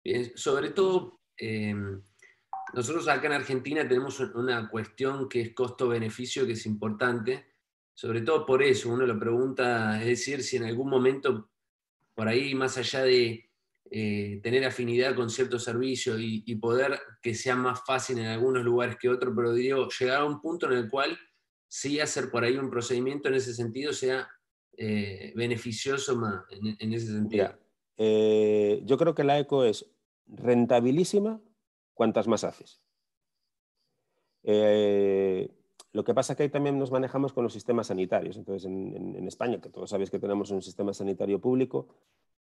Bien, sobre todo, em, nosotros acá en Argentina tenemos una cuestión que es costo-beneficio, que es importante. Sobre todo por eso, uno lo pregunta, es decir, si en algún momento por ahí más allá de eh, tener afinidad con cierto servicio y, poder que sea más fácil en algunos lugares que otros, pero digo, llegar a un punto en el cual sí hacer por ahí un procedimiento en ese sentido sea eh, beneficioso más en, ese sentido. Eh, yo creo que la ECO es rentabilísima cuantas más haces. Eh, lo que pasa es que ahí también nos manejamos con los sistemas sanitarios. Entonces, en, España, que todos sabéis que tenemos un sistema sanitario público,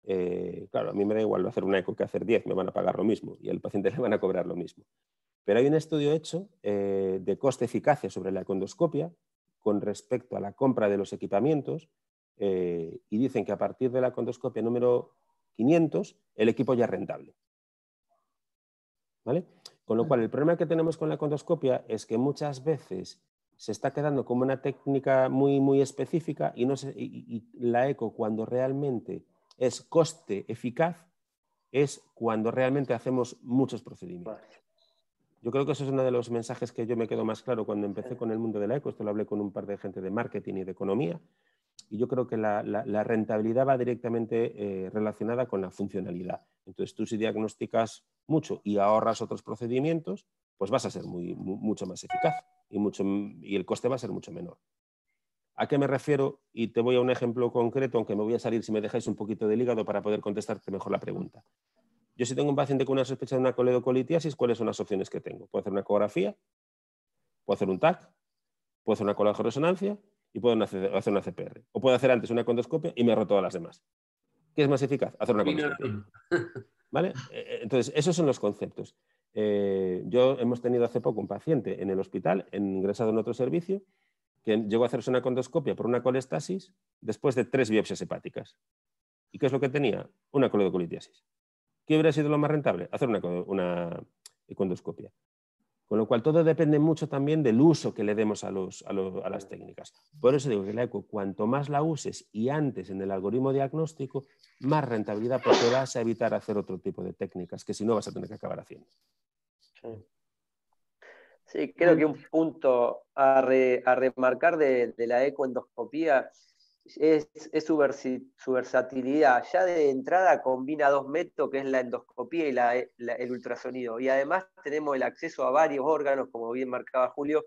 eh, claro, a mí me da igual hacer una eco que hacer 10, me van a pagar lo mismo y al paciente le van a cobrar lo mismo. Pero hay un estudio hecho eh, de coste-eficacia sobre la condoscopia con respecto a la compra de los equipamientos eh, y dicen que a partir de la condoscopia número 500 el equipo ya es rentable. ¿Vale? Con lo cual, el problema que tenemos con la condoscopia es que muchas veces se está quedando como una técnica muy, muy específica y, no la eco cuando realmente es coste eficaz es cuando realmente hacemos muchos procedimientos. Yo creo que eso es uno de los mensajes que yo me quedo más claro cuando empecé con el mundo de la eco. Esto lo hablé con un par de gente de marketing y de economía. Y yo creo que la, rentabilidad va directamente eh, relacionada con la funcionalidad. Entonces, tú si diagnosticas mucho y ahorras otros procedimientos, pues vas a ser mucho más eficaz y, mucho, y el coste va a ser mucho menor. ¿A qué me refiero? Y te voy a un ejemplo concreto, aunque me voy a salir si me dejáis un poquito de hígado para poder contestarte mejor la pregunta. Yo si tengo un paciente con una sospecha de una coledocolitiasis, ¿cuáles son las opciones que tengo? Puedo hacer una ecografía, puedo hacer un TAC, puedo hacer una de resonancia y puedo hacer una CPR. O puedo hacer antes una condoscopia y me roto a las demás. ¿Qué es más eficaz? Hacer una condoscopia. ¿Vale? Eh, eh, entonces, esos son los conceptos. Eh, yo hemos tenido hace poco un paciente en el hospital, ingresado en otro servicio, que llegó a hacerse una condoscopia por una colestasis después de tres biopsias hepáticas. ¿Y qué es lo que tenía? Una coledocolitiasis. ¿Qué hubiera sido lo más rentable? Hacer una, una condoscopia. Con lo cual, todo depende mucho también del uso que le demos a, las técnicas. Por eso digo que la eco, cuanto más la uses y antes en el algoritmo diagnóstico, más rentabilidad porque vas a evitar hacer otro tipo de técnicas que si no vas a tener que acabar haciendo. Sí, creo que un punto a, remarcar de, de, la ecoendoscopía es, su, versatilidad. Ya de entrada combina dos métodos, que es la endoscopía y el ultrasonido. Y además tenemos el acceso a varios órganos, como bien marcaba Julio,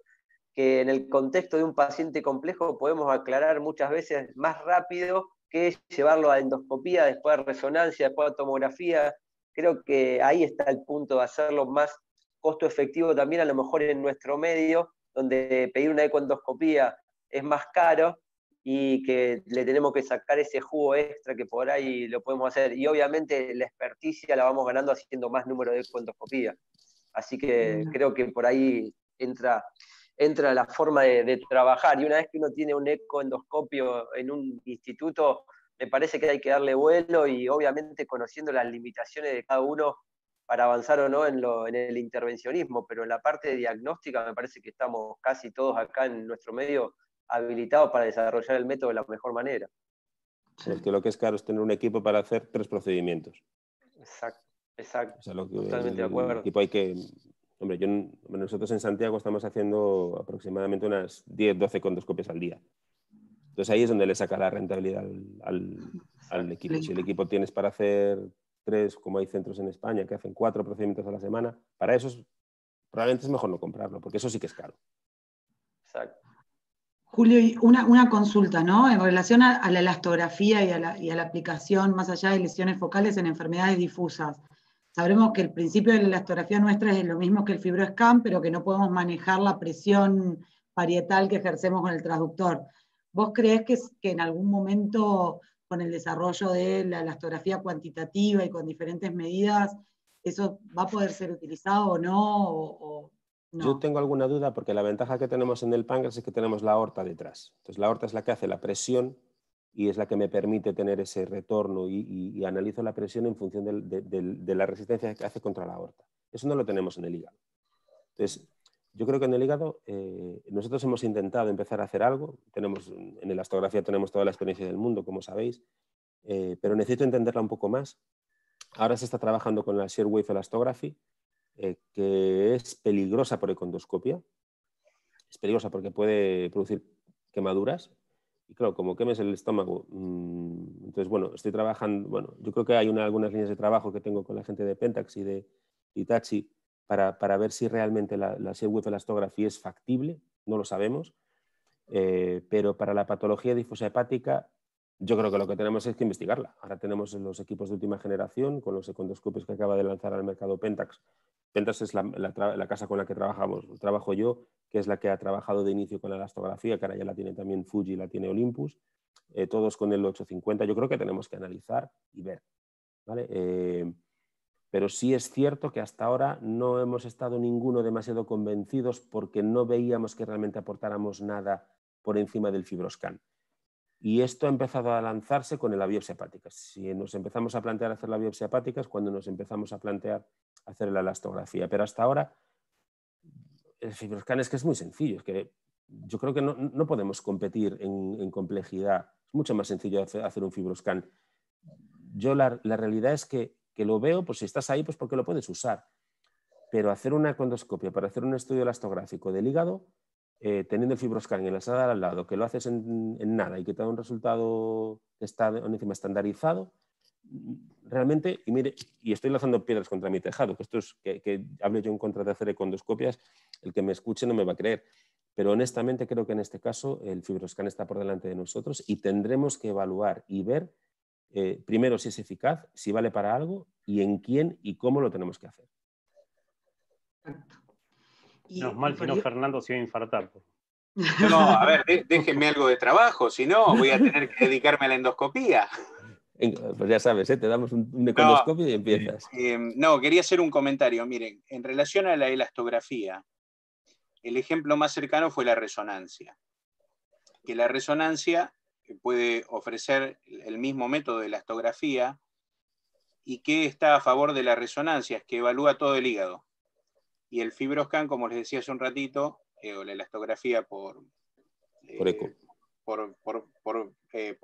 que en el contexto de un paciente complejo podemos aclarar muchas veces más rápido que llevarlo a endoscopía, después a resonancia, después a tomografía. Creo que ahí está el punto de hacerlo más costo efectivo también, a lo mejor en nuestro medio, donde pedir una ecoendoscopía es más caro, y que le tenemos que sacar ese jugo extra que por ahí lo podemos hacer. Y obviamente la experticia la vamos ganando haciendo más número de ecoendoscopía, Así que creo que por ahí entra, entra la forma de, trabajar. Y una vez que uno tiene un ecoendoscopio en un instituto, me parece que hay que darle vuelo y obviamente conociendo las limitaciones de cada uno para avanzar o no en, lo, en el intervencionismo, pero en la parte de diagnóstica me parece que estamos casi todos acá en nuestro medio habilitado para desarrollar el método de la mejor manera. Porque lo que es caro es tener un equipo para hacer tres procedimientos. Exacto, exacto. O sea, lo que, Totalmente de acuerdo. equipo hay que. Hombre, yo, nosotros en Santiago estamos haciendo aproximadamente unas 10, 12 condoscopias al día. Entonces ahí es donde le saca la rentabilidad al, equipo. Si el equipo tienes para hacer tres, como hay centros en España que hacen cuatro procedimientos a la semana, para eso probablemente es mejor no comprarlo, porque eso sí que es caro. Exacto. Julio, una, consulta, ¿no? En relación a, la elastografía y a la, aplicación más allá de lesiones focales en enfermedades difusas. Sabemos que el principio de la elastografía nuestra es lo mismo que el fibroscan, pero que no podemos manejar la presión parietal que ejercemos con el transductor. ¿Vos crees que, que en algún momento, con el desarrollo de la elastografía cuantitativa y con diferentes medidas, eso va a poder ser utilizado o no? Yo tengo alguna duda porque la ventaja que tenemos en el páncreas es que tenemos la aorta detrás. Entonces la aorta es la que hace la presión y es la que me permite tener ese retorno y, analizo la presión en función de, la resistencia que hace contra la aorta. Eso no lo tenemos en el hígado. Entonces, yo creo que en el hígado eh, nosotros hemos intentado empezar a hacer algo. Tenemos, en el astrografía tenemos toda la experiencia del mundo, como sabéis, eh, pero necesito entenderla un poco más. Ahora se está trabajando con la Shear Wave Elastography, eh, que es peligrosa por econdoscopia. Es peligrosa porque puede producir quemaduras. Y claro, como quemes el estómago, mm, entonces, bueno, estoy trabajando, bueno, yo creo que hay algunas líneas de trabajo que tengo con la gente de Pentax y de Itachi para, ver si realmente la, la de es factible, no lo sabemos, eh, pero para la patología difusa hepática yo creo que lo que tenemos es que investigarla. Ahora tenemos los equipos de última generación con los econdoscopios que acaba de lanzar al mercado Pentax entonces es la, casa con la que trabajamos, trabajo yo, que es la que ha trabajado de inicio con la elastografía, que ahora ya la tiene también Fuji, la tiene Olympus, eh, todos con el 850. Yo creo que tenemos que analizar y ver. ¿vale? Eh, pero sí es cierto que hasta ahora no hemos estado ninguno demasiado convencidos porque no veíamos que realmente aportáramos nada por encima del fibroscan. Y esto ha empezado a lanzarse con la biopsia hepática. Si nos empezamos a plantear hacer la biopsia hepática es cuando nos empezamos a plantear hacer la elastografía. Pero hasta ahora, el fibroscan es que es muy sencillo, que yo creo que no, podemos competir en, complejidad. Es mucho más sencillo hacer un fibroscan. Yo la, realidad es que, lo veo, pues si estás ahí, pues porque lo puedes usar. Pero hacer una condoscopia para hacer un estudio elastográfico del hígado, eh, teniendo el fibroscan en la sala al lado, que lo haces en, nada y que te da un resultado que está encima estandarizado, realmente, y mire, y estoy lanzando piedras contra mi tejado, que esto es que, que hable yo en contra de hacer econdoscopias, el que me escuche no me va a creer. Pero honestamente creo que en este caso el fibroscan está por delante de nosotros y tendremos que evaluar y ver eh, primero si es eficaz, si vale para algo y en quién y cómo lo tenemos que hacer. Y, no mal Fernando se va a infartar. Pues. No, a ver, déjenme algo de trabajo, si no voy a tener que dedicarme a la endoscopía. Pues ya sabes, ¿eh? te damos un, y empiezas. Em, no, quería hacer un comentario. Miren, en relación a la elastografía, el ejemplo más cercano fue la resonancia. Que la resonancia puede ofrecer el mismo método de elastografía y que está a favor de la resonancia, es que evalúa todo el hígado. Y el fibroscan, como les decía hace un ratito, eh, o la elastografía por, por eco. Eh, por, por, que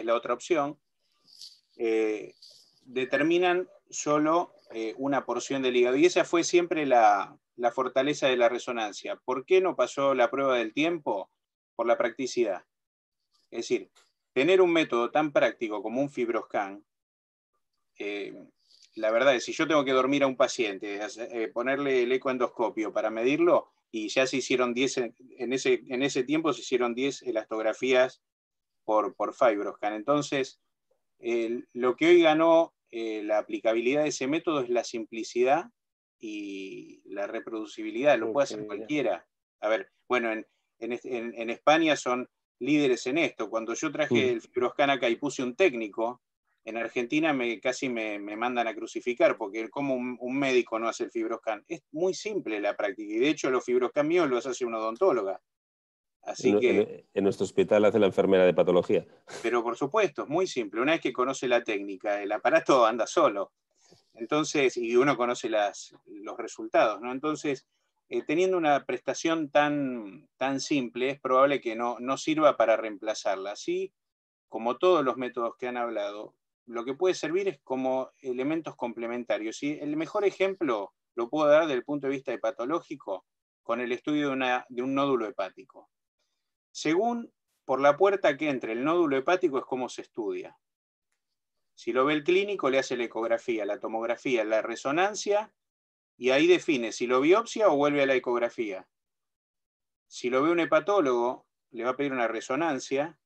es la otra opción, eh, determinan solo eh, una porción del hígado. Y esa fue siempre la, fortaleza de la resonancia. ¿Por qué no pasó la prueba del tiempo? Por la practicidad. Es decir, tener un método tan práctico como un fibroscan, eh, la verdad es, si yo tengo que dormir a un paciente, ponerle el ecoendoscopio para medirlo, y ya se hicieron 10, en ese, tiempo se hicieron 10 elastografías por, por fibroscan. Entonces, lo que hoy ganó eh, la aplicabilidad de ese método es la simplicidad y la reproducibilidad, lo puede hacer cualquiera. A ver, bueno, en, España son líderes en esto. Cuando yo traje mm. el fibroscan acá y puse un técnico, en Argentina me, casi me, mandan a crucificar, porque como un, médico no hace el fibroscan. Es muy simple la práctica, y de hecho los fibroscan míos los hace una odontóloga. Así en, que, en, nuestro hospital hace la enfermera de patología. Pero por supuesto, es muy simple. Una vez que conoce la técnica, el aparato anda solo. Entonces, y uno conoce los resultados, Entonces, eh, teniendo una prestación tan, simple, es probable que no, sirva para reemplazarla. Así como todos los métodos que han hablado, lo que puede servir es como elementos complementarios. Y el mejor ejemplo lo puedo dar desde el punto de vista hepatológico con el estudio de un nódulo hepático. Según por la puerta que entre el nódulo hepático es como se estudia. Si lo ve el clínico, le hace la ecografía, la tomografía, la resonancia, y ahí define si lo biopsia o vuelve a la ecografía. Si lo ve un hepatólogo, le va a pedir una resonancia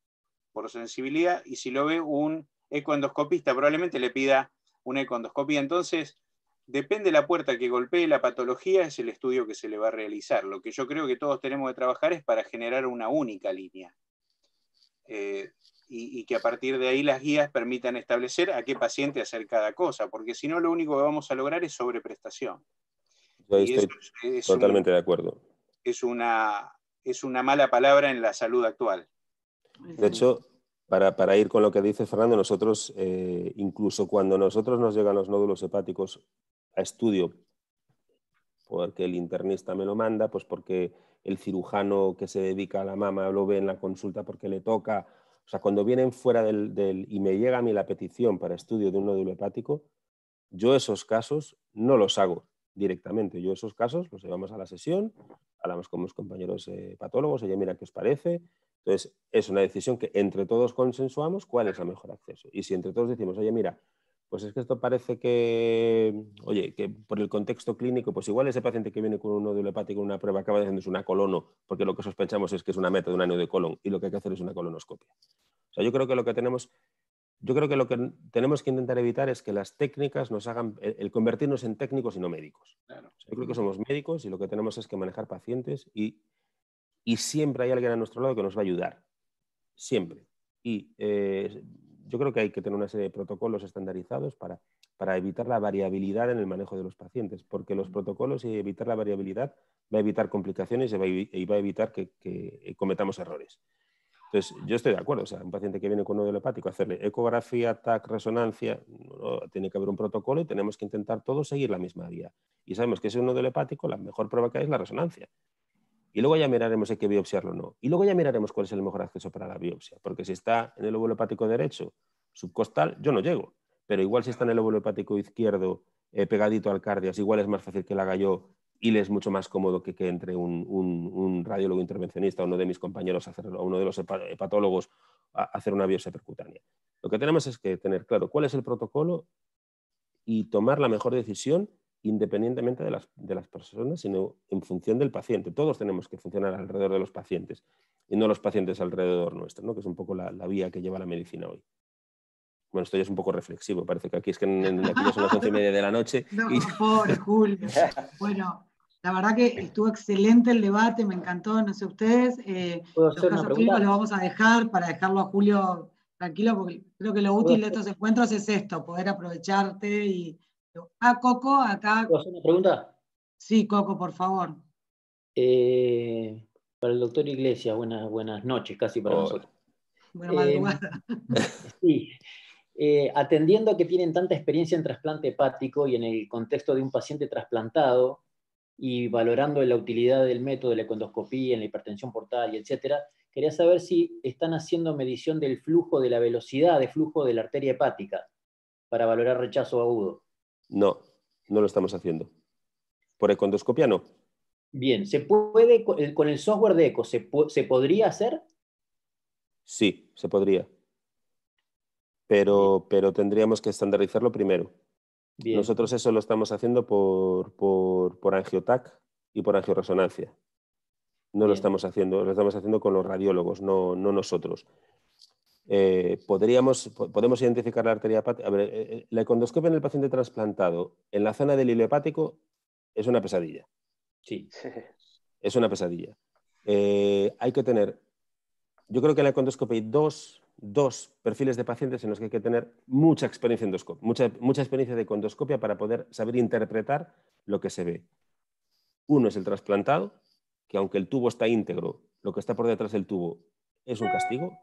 por sensibilidad, y si lo ve un ecoendoscopista, probablemente le pida una ecoendoscopía. Entonces, Depende de la puerta que golpee la patología, es el estudio que se le va a realizar. Lo que yo creo que todos tenemos que trabajar es para generar una única línea. Eh, y, que a partir de ahí las guías permitan establecer a qué paciente hacer cada cosa, porque si no lo único que vamos a lograr es sobreprestación. totalmente de acuerdo. Es una, es una mala palabra en la salud actual. De hecho, para, ir con lo que dice Fernando, nosotros, eh, incluso cuando nosotros nos llegan los nódulos hepáticos a estudio, porque el internista me lo manda, pues porque el cirujano que se dedica a la mama lo ve en la consulta porque le toca, o sea, cuando vienen fuera del, y me llega a mí la petición para estudio de un nódulo hepático, yo esos casos no los hago directamente, yo esos casos los llevamos a la sesión, hablamos con mis compañeros eh, patólogos, oye, mira, ¿qué os parece? Entonces, es una decisión que entre todos consensuamos cuál es el mejor acceso. Y si entre todos decimos, oye, mira, pues es que esto parece que, oye, que por el contexto clínico, pues igual ese paciente que viene con un nódulo hepático en una prueba acaba es una colono, porque lo que sospechamos es que es una meta de un año de colon y lo que hay que hacer es una colonoscopia. O sea, yo creo que lo que tenemos, yo creo que lo que tenemos que intentar evitar es que las técnicas nos hagan, el convertirnos en técnicos y no médicos. yo creo que somos médicos y lo que tenemos es que manejar pacientes y y siempre hay alguien a nuestro lado que nos va a ayudar, siempre. Y eh, yo creo que hay que tener una serie de protocolos estandarizados para, evitar la variabilidad en el manejo de los pacientes, porque los protocolos y evitar la variabilidad va a evitar complicaciones y va a, evitar que, cometamos errores. Entonces, yo estoy de acuerdo, o sea, un paciente que viene con nódulo hepático, hacerle ecografía, TAC, resonancia, tiene que haber un protocolo y tenemos que intentar todos seguir la misma vía. Y sabemos que si es un nódulo hepático, la mejor prueba que hay es la resonancia. Y luego ya miraremos si hay que biopsiarlo o no. Y luego ya miraremos cuál es el mejor acceso para la biopsia. Porque si está en el óvulo hepático derecho, subcostal, yo no llego. Pero igual si está en el óvulo hepático izquierdo, eh, pegadito al cardias, igual es más fácil que la haga yo y le es mucho más cómodo que, que entre un, radiólogo intervencionista, o uno de mis compañeros, o uno de los hepatólogos, a hacer una biopsia percutánea. Lo que tenemos es que tener claro cuál es el protocolo y tomar la mejor decisión independientemente de las, de las, personas, sino en función del paciente. Todos tenemos que funcionar alrededor de los pacientes y no los pacientes alrededor nuestro, ¿no? que es un poco la, la vía que lleva la medicina hoy. Bueno, esto ya es un poco reflexivo, parece que aquí es que en, aquí son las once y media de la noche. y... por Julio. Bueno, la verdad que estuvo excelente el debate, me encantó, no sé ustedes. Eh, los casos clínicos los vamos a dejar para dejarlo a Julio tranquilo, porque creo que lo útil de estos encuentros es esto, poder aprovecharte y Ah, Coco, acá. ¿Puedo hacer una pregunta? Sí, Coco, por favor. Eh, para el doctor Iglesias, buenas, buenas noches, casi para nosotros. Buena madrugada. Eh, eh, atendiendo a que tienen tanta experiencia en trasplante hepático y en el contexto de un paciente trasplantado y valorando la utilidad del método de la endoscopía en la hipertensión portal y etcétera, quería saber si están haciendo medición del flujo de la velocidad de flujo de la arteria hepática para valorar rechazo agudo. No, no lo estamos haciendo. Por econdoscopia no. Bien, ¿se puede con el software de eco? ¿se, podría hacer? Sí, se podría. Pero, pero tendríamos que estandarizarlo primero. Nosotros eso lo estamos haciendo por, por, angiotac y por angioresonancia. No lo estamos haciendo, lo estamos haciendo con los radiólogos, no, no nosotros. Eh, podríamos, podemos identificar la arteria hepática. Eh, eh, la econdoscopia en el paciente trasplantado en la zona del hilo hepático es una pesadilla. Sí. Es una pesadilla. hay que tener, yo creo que en la econdoscopia hay dos, dos, perfiles de pacientes en los que hay que tener mucha experiencia mucha, mucha experiencia de econdoscopia para poder saber interpretar lo que se ve. Uno es el trasplantado, que aunque el tubo está íntegro, lo que está por detrás del tubo es un castigo,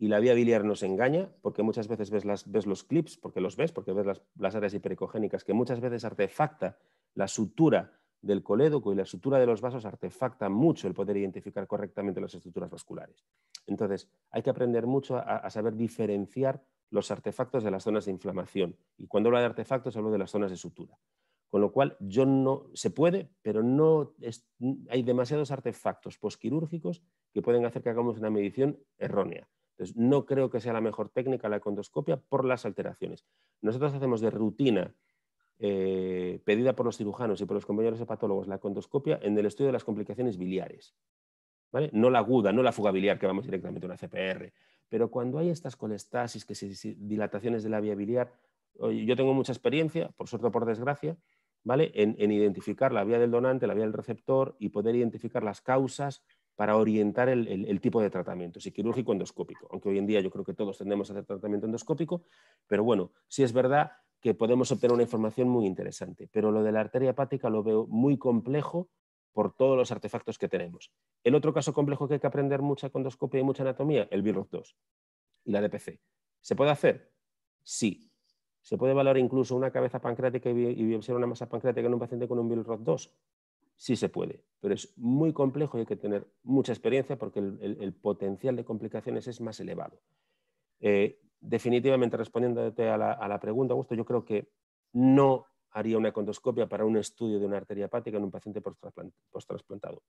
y la vía biliar nos engaña, porque muchas veces ves, los clips, porque los ves, porque ves las, áreas hipericogénicas, que muchas veces artefacta la sutura del colédoco y la sutura de los vasos artefacta mucho el poder identificar correctamente las estructuras vasculares. Entonces, hay que aprender mucho a, saber diferenciar los artefactos de las zonas de inflamación. Y cuando hablo de artefactos, hablo de las zonas de sutura. Con lo cual, yo no se puede, pero no hay demasiados artefactos posquirúrgicos que pueden hacer que hagamos una medición errónea no creo que sea la mejor técnica la condoscopia por las alteraciones. Nosotros hacemos de rutina, eh, pedida por los cirujanos y por los compañeros hepatólogos, la condoscopia en el estudio de las complicaciones biliares. No la aguda, no la fuga biliar, que vamos directamente a una CPR. Pero cuando hay estas colestasis, que se, dilataciones de la vía biliar, yo tengo mucha experiencia, por suerte o por desgracia, en identificar la vía del donante, la vía del receptor y poder identificar las causas para orientar el, tipo de tratamiento, si quirúrgico endoscópico, aunque hoy en día yo creo que todos tendemos a hacer tratamiento endoscópico, pero bueno, sí es verdad que podemos obtener una información muy interesante, pero lo de la arteria hepática lo veo muy complejo por todos los artefactos que tenemos. El otro caso complejo que hay que aprender mucha endoscopia y mucha anatomía, el virus 2 y la DPC. ¿Se puede hacer? Sí, ¿Se puede valorar incluso una cabeza pancreática y biopsiar una masa pancreática en un paciente con un virus 2 sí se puede, pero es muy complejo y hay que tener mucha experiencia porque el, potencial de complicaciones es más elevado. Eh, definitivamente, respondiéndote a la, pregunta, Augusto, yo creo que no haría una condoscopia para un estudio de una arteria hepática en un paciente post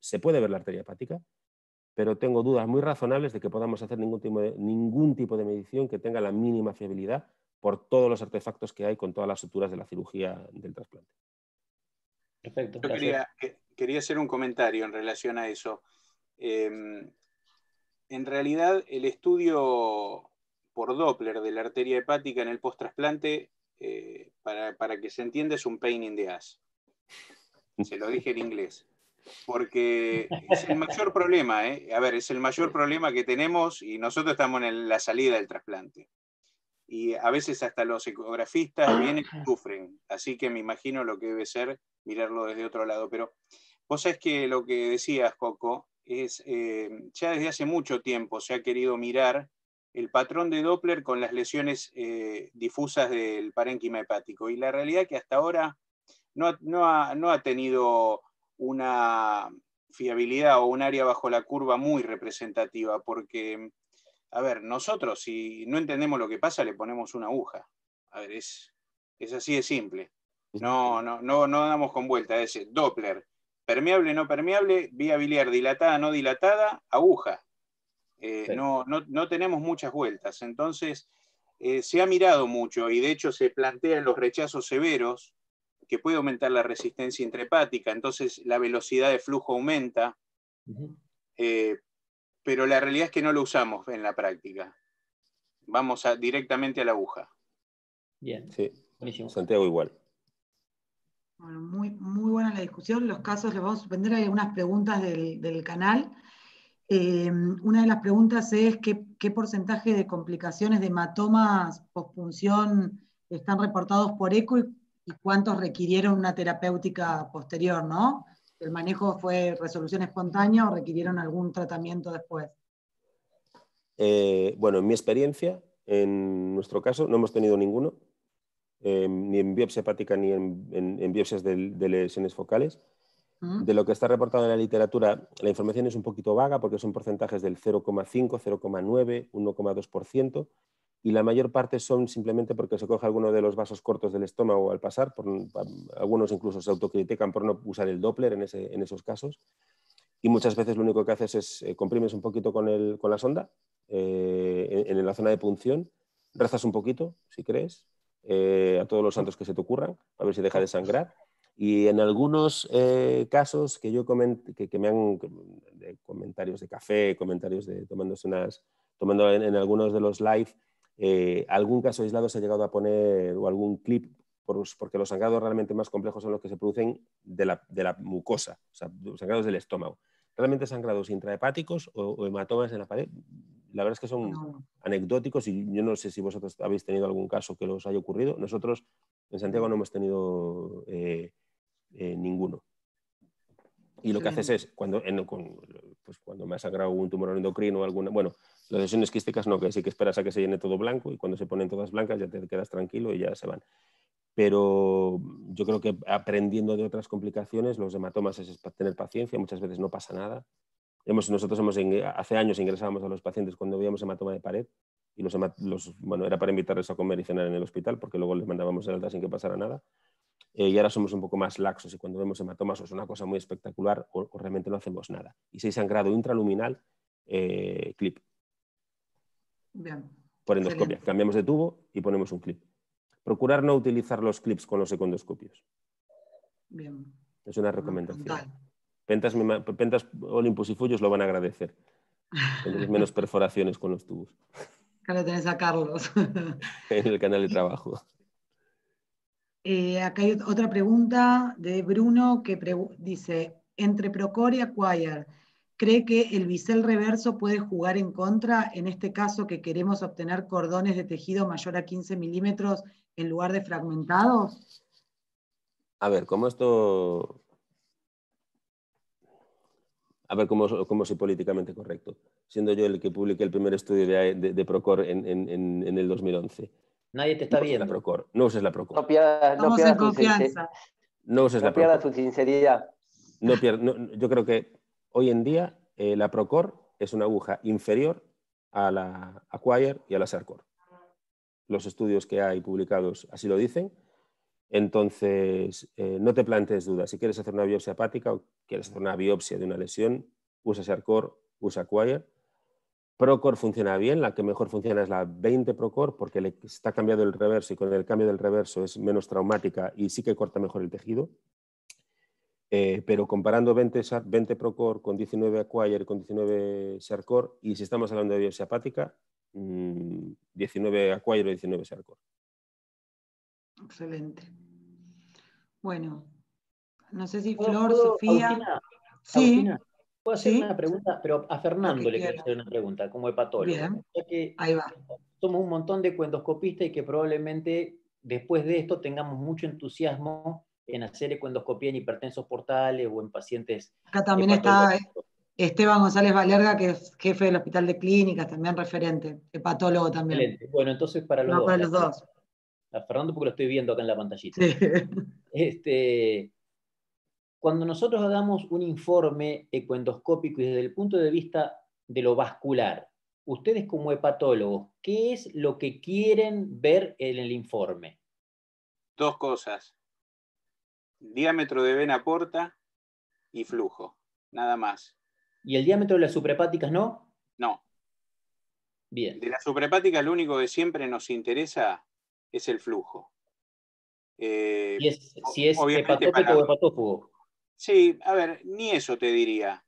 Se puede ver la arteria hepática, pero tengo dudas muy razonables de que podamos hacer ningún tipo, de, ningún tipo de medición que tenga la mínima fiabilidad por todos los artefactos que hay con todas las suturas de la cirugía del trasplante. Perfecto. Yo quería, hacer un comentario en relación a eso. Em, en realidad, el estudio por Doppler de la arteria hepática en el post-trasplante, eh, para, para, que se entienda, es un pain in the ass. Se lo dije en inglés. Porque es el mayor problema, ¿eh? A ver, es el mayor problema que tenemos y nosotros estamos en la salida del trasplante y a veces hasta los ecografistas vienen y sufren, así que me imagino lo que debe ser mirarlo desde otro lado. Pero vos es que lo que decías, Coco, es eh, ya desde hace mucho tiempo se ha querido mirar el patrón de Doppler con las lesiones eh, difusas del parénquima hepático. Y la realidad es que hasta ahora no, ha, no ha tenido una fiabilidad o un área bajo la curva muy representativa, porque a ver, nosotros si no entendemos lo que pasa, le ponemos una aguja. A ver, es, así de simple. No, no, no, no damos con vuelta. Es Doppler, permeable, no permeable, vía biliar dilatada, no dilatada, aguja. Eh, no, no, tenemos muchas vueltas. Entonces, eh, se ha mirado mucho y de hecho se plantean los rechazos severos, que puede aumentar la resistencia intrepática. entonces la velocidad de flujo aumenta pero la realidad es que no lo usamos en la práctica. Vamos directamente a la aguja. Bien. Sí. Buenísimo. Santiago igual. muy, muy buena la discusión. Los casos los vamos a suspender. Hay algunas preguntas del, canal. Eh, una de las preguntas es qué, porcentaje de complicaciones de hematomas postpunción están reportados por ECO y, y cuántos requirieron una terapéutica posterior, ¿no? el manejo fue resolución espontánea o requirieron algún tratamiento después? Eh, bueno, en mi experiencia, en nuestro caso, no hemos tenido ninguno, em, ni en biopsia hepática ni en, biopsias de, lesiones focales. Mm. De lo que está reportado en la literatura, la información es un poquito vaga porque son porcentajes del 0,5, 0,9, 1,2% y la mayor parte son simplemente porque se coge alguno de los vasos cortos del estómago al pasar, algunos incluso se autocritican por no usar el Doppler en, ese, en, esos casos, y muchas veces lo único que haces es eh, comprimes un poquito con, el, con la sonda eh, en, la zona de punción, rezas un poquito, si crees, eh, a todos los santos que se te ocurran, a ver si deja de sangrar. Y en algunos casos que yo que, me han de comentarios de café, comentarios de tomándose unas, tomando en algunos de los live, eh, algún caso aislado se ha llegado a poner o algún clip porque los sangrados realmente más complejos son los que se producen de la, mucosa, o sea, los sangrados del estómago. Realmente sangrados intrahepáticos o, hematomas en la pared, la verdad es que son anecdóticos y yo no sé si vosotros habéis tenido algún caso que los haya ocurrido. Nosotros en Santiago no hemos tenido eh, eh, ninguno. Y lo que haces es, cuando pues, cuando me ha sangrado un tumor endocrino o alguna, bueno, las lesiones quísticas no, que sí que esperas a que se llene todo blanco y cuando se ponen todas blancas ya te quedas tranquilo y ya se van. Pero yo creo que aprendiendo de otras complicaciones, los hematomas es tener paciencia, muchas veces no pasa nada. Hemos, nosotros hemos, hace años ingresábamos a los pacientes cuando veíamos hematoma de pared y los, bueno, era para invitarles a comer y cenar en el hospital porque luego les mandábamos el alta sin que pasara nada. Eh, y ahora somos un poco más laxos y cuando vemos hematomas o es una cosa muy espectacular o, realmente no hacemos nada. Y si hay sangrado intraluminal, eh, clip. Bien. Por endoscopia. Cambiamos de tubo y ponemos un clip. Procurar no utilizar los clips con los secundoscopios. Bien. Es una recomendación. Pentas, Olympus y Fullos lo van a agradecer. menos perforaciones con los tubos. Claro, tenés a Carlos. en el canal de trabajo. Eh, acá hay otra pregunta de Bruno que dice, entre Procore y Acquire, ¿cree que el bisel reverso puede jugar en contra en este caso que queremos obtener cordones de tejido mayor a 15 milímetros en lugar de fragmentados? A ver, ¿cómo esto... A ver, ¿cómo, cómo soy políticamente correcto? Siendo yo el que publiqué el primer estudio de, e, de, Procore en, en el 2011. Nadie te está no viendo. la Procor, no uses la Procor. No pierdas, no pierdas tu No uses la tu sinceridad. No yo creo que hoy en día eh, la Procor es una aguja inferior a la Acquire y a la Sarcor. Los estudios que hay publicados así lo dicen. Entonces, eh, no te plantes dudas. Si quieres hacer una biopsia hepática o quieres hacer una biopsia de una lesión, usa Sercor usa Acquire Procore funciona bien, la que mejor funciona es la 20 Procore porque le está cambiado el reverso y con el cambio del reverso es menos traumática y sí que corta mejor el tejido. Eh, pero comparando 20, 20 Procore con 19 Acquire, con 19 Sharcore, y si estamos hablando de biopsia hepática, 19 mm, Acquire o 19 Sharcore. Excelente. Bueno, no sé si Flor, Sofía. sí. Puedo hacer una pregunta, pero a Fernando le quiero hacer una pregunta, como hepatólogo. Ahí va. Somos un montón de cuendoscopistas y que probablemente después de esto tengamos mucho entusiasmo en hacer ecuendoscopía en hipertensos portales o en pacientes. Acá también está Esteban González Valerga, que es jefe del Hospital de Clínicas, también referente, hepatólogo también. Bueno, entonces para los dos. Para los dos. A Fernando porque lo estoy viendo acá en la pantallita. Sí. Este, cuando nosotros hagamos un informe ecoendoscópico y desde el punto de vista de lo vascular, ustedes como hepatólogos, ¿qué es lo que quieren ver en el informe? Dos cosas. Diámetro de vena porta y flujo, nada más. ¿Y el diámetro de las suprepáticas no? No. Bien. De las suprepáticas lo único que siempre nos interesa es el flujo. Eh, si es, si o hepatófago. Sí, a ver, ni eso te diría.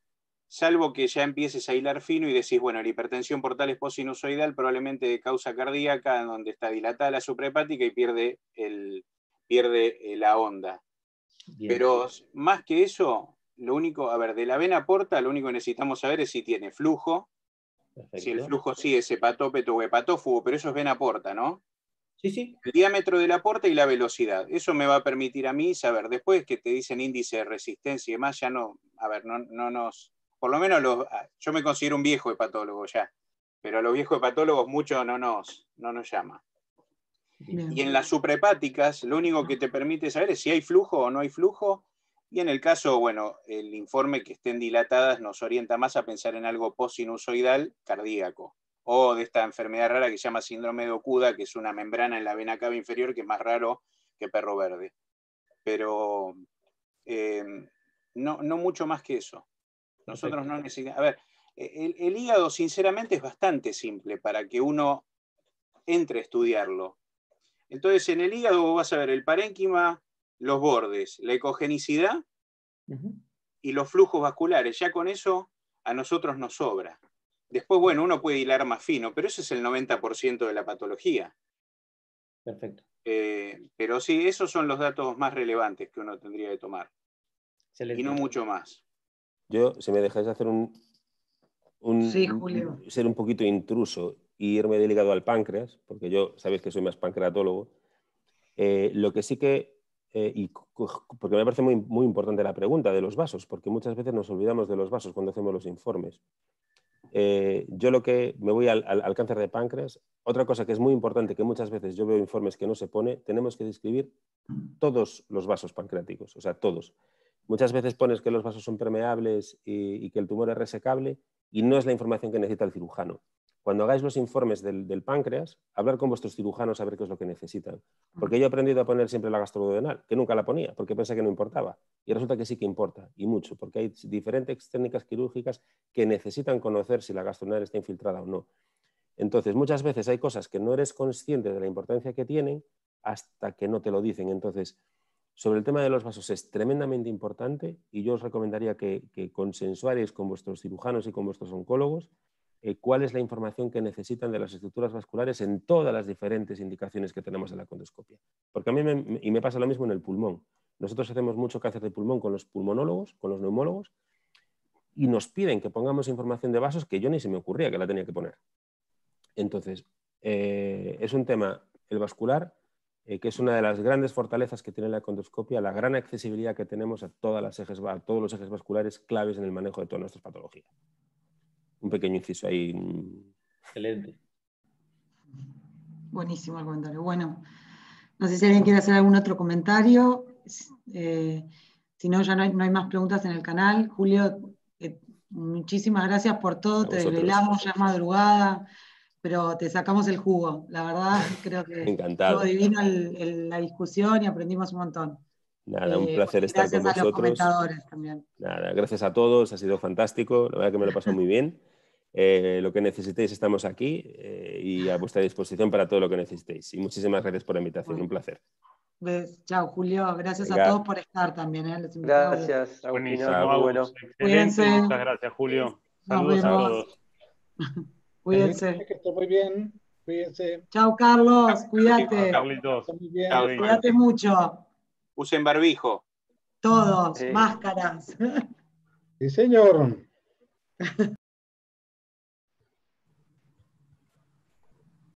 Salvo que ya empieces a hilar fino y decís, bueno, la hipertensión portal es posinusoidal, probablemente de causa cardíaca, donde está dilatada la suprahepática y pierde, el, pierde eh, la onda. Pero más que eso, lo único, a ver, de la vena porta, lo único que necesitamos saber es si tiene flujo, si el flujo sí es hepatópeto o hepatófugo, pero eso es vena porta, ¿no? El diámetro del aporte y la velocidad. Eso me va a permitir a mí saber. Después que te dicen índice de resistencia y demás, ya no, a ver, no, nos. Por lo menos ah, yo me considero un viejo hepatólogo ya, pero a los viejos hepatólogos mucho no nos, no nos llama. Y en las suprahepáticas, lo único que te permite saber es si hay flujo o no hay flujo. Y en el caso, bueno, el informe que estén dilatadas nos orienta más a pensar en algo posinusoidal cardíaco o de esta enfermedad rara que se llama síndrome de Okuda, que es una membrana en la vena cava inferior que es más raro que perro verde. Pero eh, no, mucho más que eso. Nosotros no necesitamos... A ver, e-, el, hígado sinceramente es bastante simple para que uno entre a estudiarlo. Entonces, en el hígado vas a ver el parénquima, los bordes, la ecogenicidad y los flujos vasculares. Ya con eso a nosotros nos sobra. Después, bueno, uno puede hilar más fino, pero ese es el 90% de la patología. Perfecto. Eh, pero sí, esos son los datos más relevantes que uno tendría que tomar. Y no mucho más. Yo, si me dejáis hacer un, sí, Julio. ser un poquito intruso y irme delegado al páncreas, porque yo sabéis que soy más pancreatólogo, eh, lo que sí que, eh, y porque me parece muy, muy importante la pregunta de los vasos, porque muchas veces nos olvidamos de los vasos cuando hacemos los informes. Eh, yo lo que me voy al, cáncer de páncreas, otra cosa que es muy importante, que muchas veces yo veo informes que no se pone, tenemos que describir todos los vasos pancreáticos, o sea, todos. Muchas veces pones que los vasos son permeables y que el tumor es resecable y no es la información que necesita el cirujano cuando hagáis los informes del, páncreas, hablar con vuestros cirujanos a ver qué es lo que necesitan. Porque yo he aprendido a poner siempre la gastroduodenal, que nunca la ponía, porque pensé que no importaba. Y resulta que sí que importa, y mucho, porque hay diferentes técnicas quirúrgicas que necesitan conocer si la gastroduodenal está infiltrada o no. Entonces, muchas veces hay cosas que no eres consciente de la importancia que tienen hasta que no te lo dicen. Entonces, sobre el tema de los vasos es tremendamente importante y yo os recomendaría que, que con vuestros cirujanos y con vuestros oncólogos eh, cuál es la información que necesitan de las estructuras vasculares en todas las diferentes indicaciones que tenemos en la condoscopia. Porque a mí me, y me pasa lo mismo en el pulmón. Nosotros hacemos mucho cáncer de pulmón con los pulmonólogos, con los neumólogos, y nos piden que pongamos información de vasos que yo ni se me ocurría que la tenía que poner. Entonces, eh, es un tema, el vascular, eh, que es una de las grandes fortalezas que tiene la condoscopia, la gran accesibilidad que tenemos a, todas las a todos los ejes vasculares claves en el manejo de todas nuestras patologías un pequeño inciso ahí. Mm. Excelente. Buenísimo el comentario. Bueno, no sé si alguien quiere hacer algún otro comentario. Eh, si no, ya no hay, más preguntas en el canal. Julio, eh, muchísimas gracias por todo. Te desvelamos, ya es madrugada, pero te sacamos el jugo. La verdad, creo que Encantado. divino la discusión y aprendimos un montón. Nada, un eh, placer estar con vosotros. Gracias a gracias a todos, ha sido fantástico. La verdad que me lo he muy bien. Eh, lo que necesitéis, estamos aquí eh, y a vuestra disposición para todo lo que necesitéis. Y muchísimas gracias por la invitación, un placer. Pues, chao, Julio. Gracias a todos por estar también. gracias eh, gracias, Buenísimo, Muy Cuídense. Muchas gracias, Julio. Saludos a todos. Cuídense. Que muy Chao, Carlos. Cuídate. Cuídate mucho. Usen barbijo. Todos, máscaras. Sí, señor.